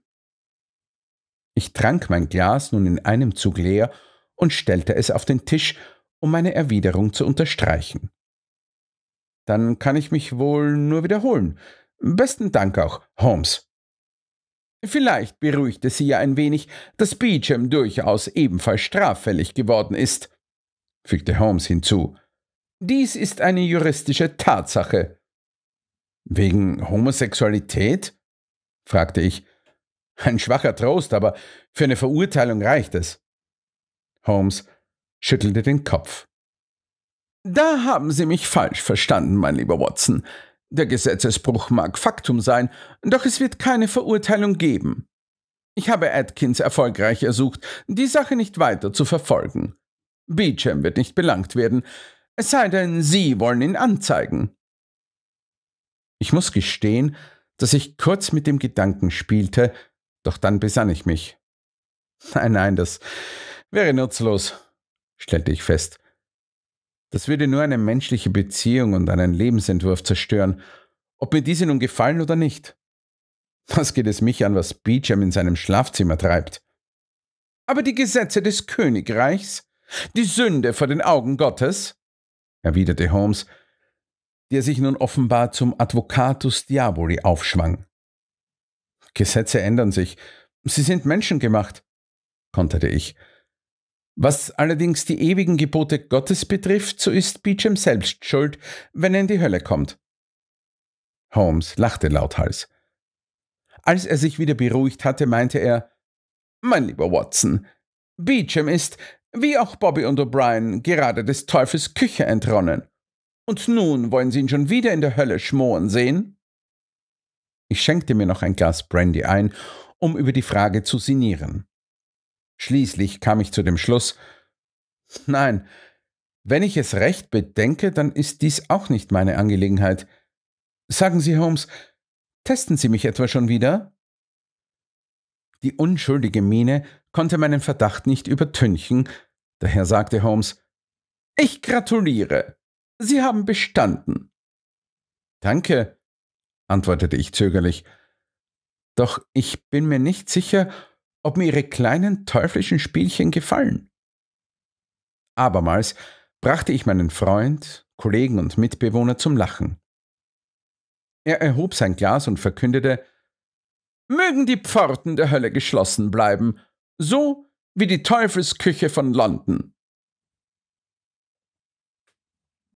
Ich trank mein Glas nun in einem Zug leer und stellte es auf den Tisch, um meine Erwiderung zu unterstreichen. Dann kann ich mich wohl nur wiederholen. Besten Dank auch, Holmes. Vielleicht beruhigte sie ja ein wenig, dass Beecham durchaus ebenfalls straffällig geworden ist, fügte Holmes hinzu. Dies ist eine juristische Tatsache. Wegen Homosexualität? fragte ich. Ein schwacher Trost, aber für eine Verurteilung reicht es. Holmes schüttelte den Kopf. Da haben Sie mich falsch verstanden, mein lieber Watson. Der Gesetzesbruch mag Faktum sein, doch es wird keine Verurteilung geben. Ich habe Atkins erfolgreich ersucht, die Sache nicht weiter zu verfolgen. Beecham wird nicht belangt werden, es sei denn, Sie wollen ihn anzeigen. Ich muss gestehen, dass ich kurz mit dem Gedanken spielte, doch dann besann ich mich. Nein, nein, das wäre nutzlos, stellte ich fest. Das würde nur eine menschliche Beziehung und einen Lebensentwurf zerstören, ob mir diese nun gefallen oder nicht. Was geht es mich an, was Beecham in seinem Schlafzimmer treibt? Aber die Gesetze des Königreichs, die Sünde vor den Augen Gottes, erwiderte Holmes, der sich nun offenbar zum Advocatus Diaboli aufschwang. Gesetze ändern sich, sie sind menschengemacht, konterte ich was allerdings die ewigen Gebote Gottes betrifft, so ist Beecham selbst schuld, wenn er in die Hölle kommt. Holmes lachte lauthals. Als er sich wieder beruhigt hatte, meinte er, mein lieber Watson, Beecham ist, wie auch Bobby und O'Brien, gerade des Teufels Küche entronnen. Und nun wollen Sie ihn schon wieder in der Hölle schmoren sehen? Ich schenkte mir noch ein Glas Brandy ein, um über die Frage zu sinnieren. Schließlich kam ich zu dem Schluss, nein, wenn ich es recht bedenke, dann ist dies auch nicht meine Angelegenheit. Sagen Sie, Holmes, testen Sie mich etwa schon wieder? Die unschuldige Miene konnte meinen Verdacht nicht übertünchen, daher sagte Holmes Ich gratuliere. Sie haben bestanden. Danke, antwortete ich zögerlich. Doch ich bin mir nicht sicher, ob mir ihre kleinen teuflischen Spielchen gefallen. Abermals brachte ich meinen Freund, Kollegen und Mitbewohner zum Lachen. Er erhob sein Glas und verkündete, Mögen die Pforten der Hölle geschlossen bleiben, so wie die Teufelsküche von London.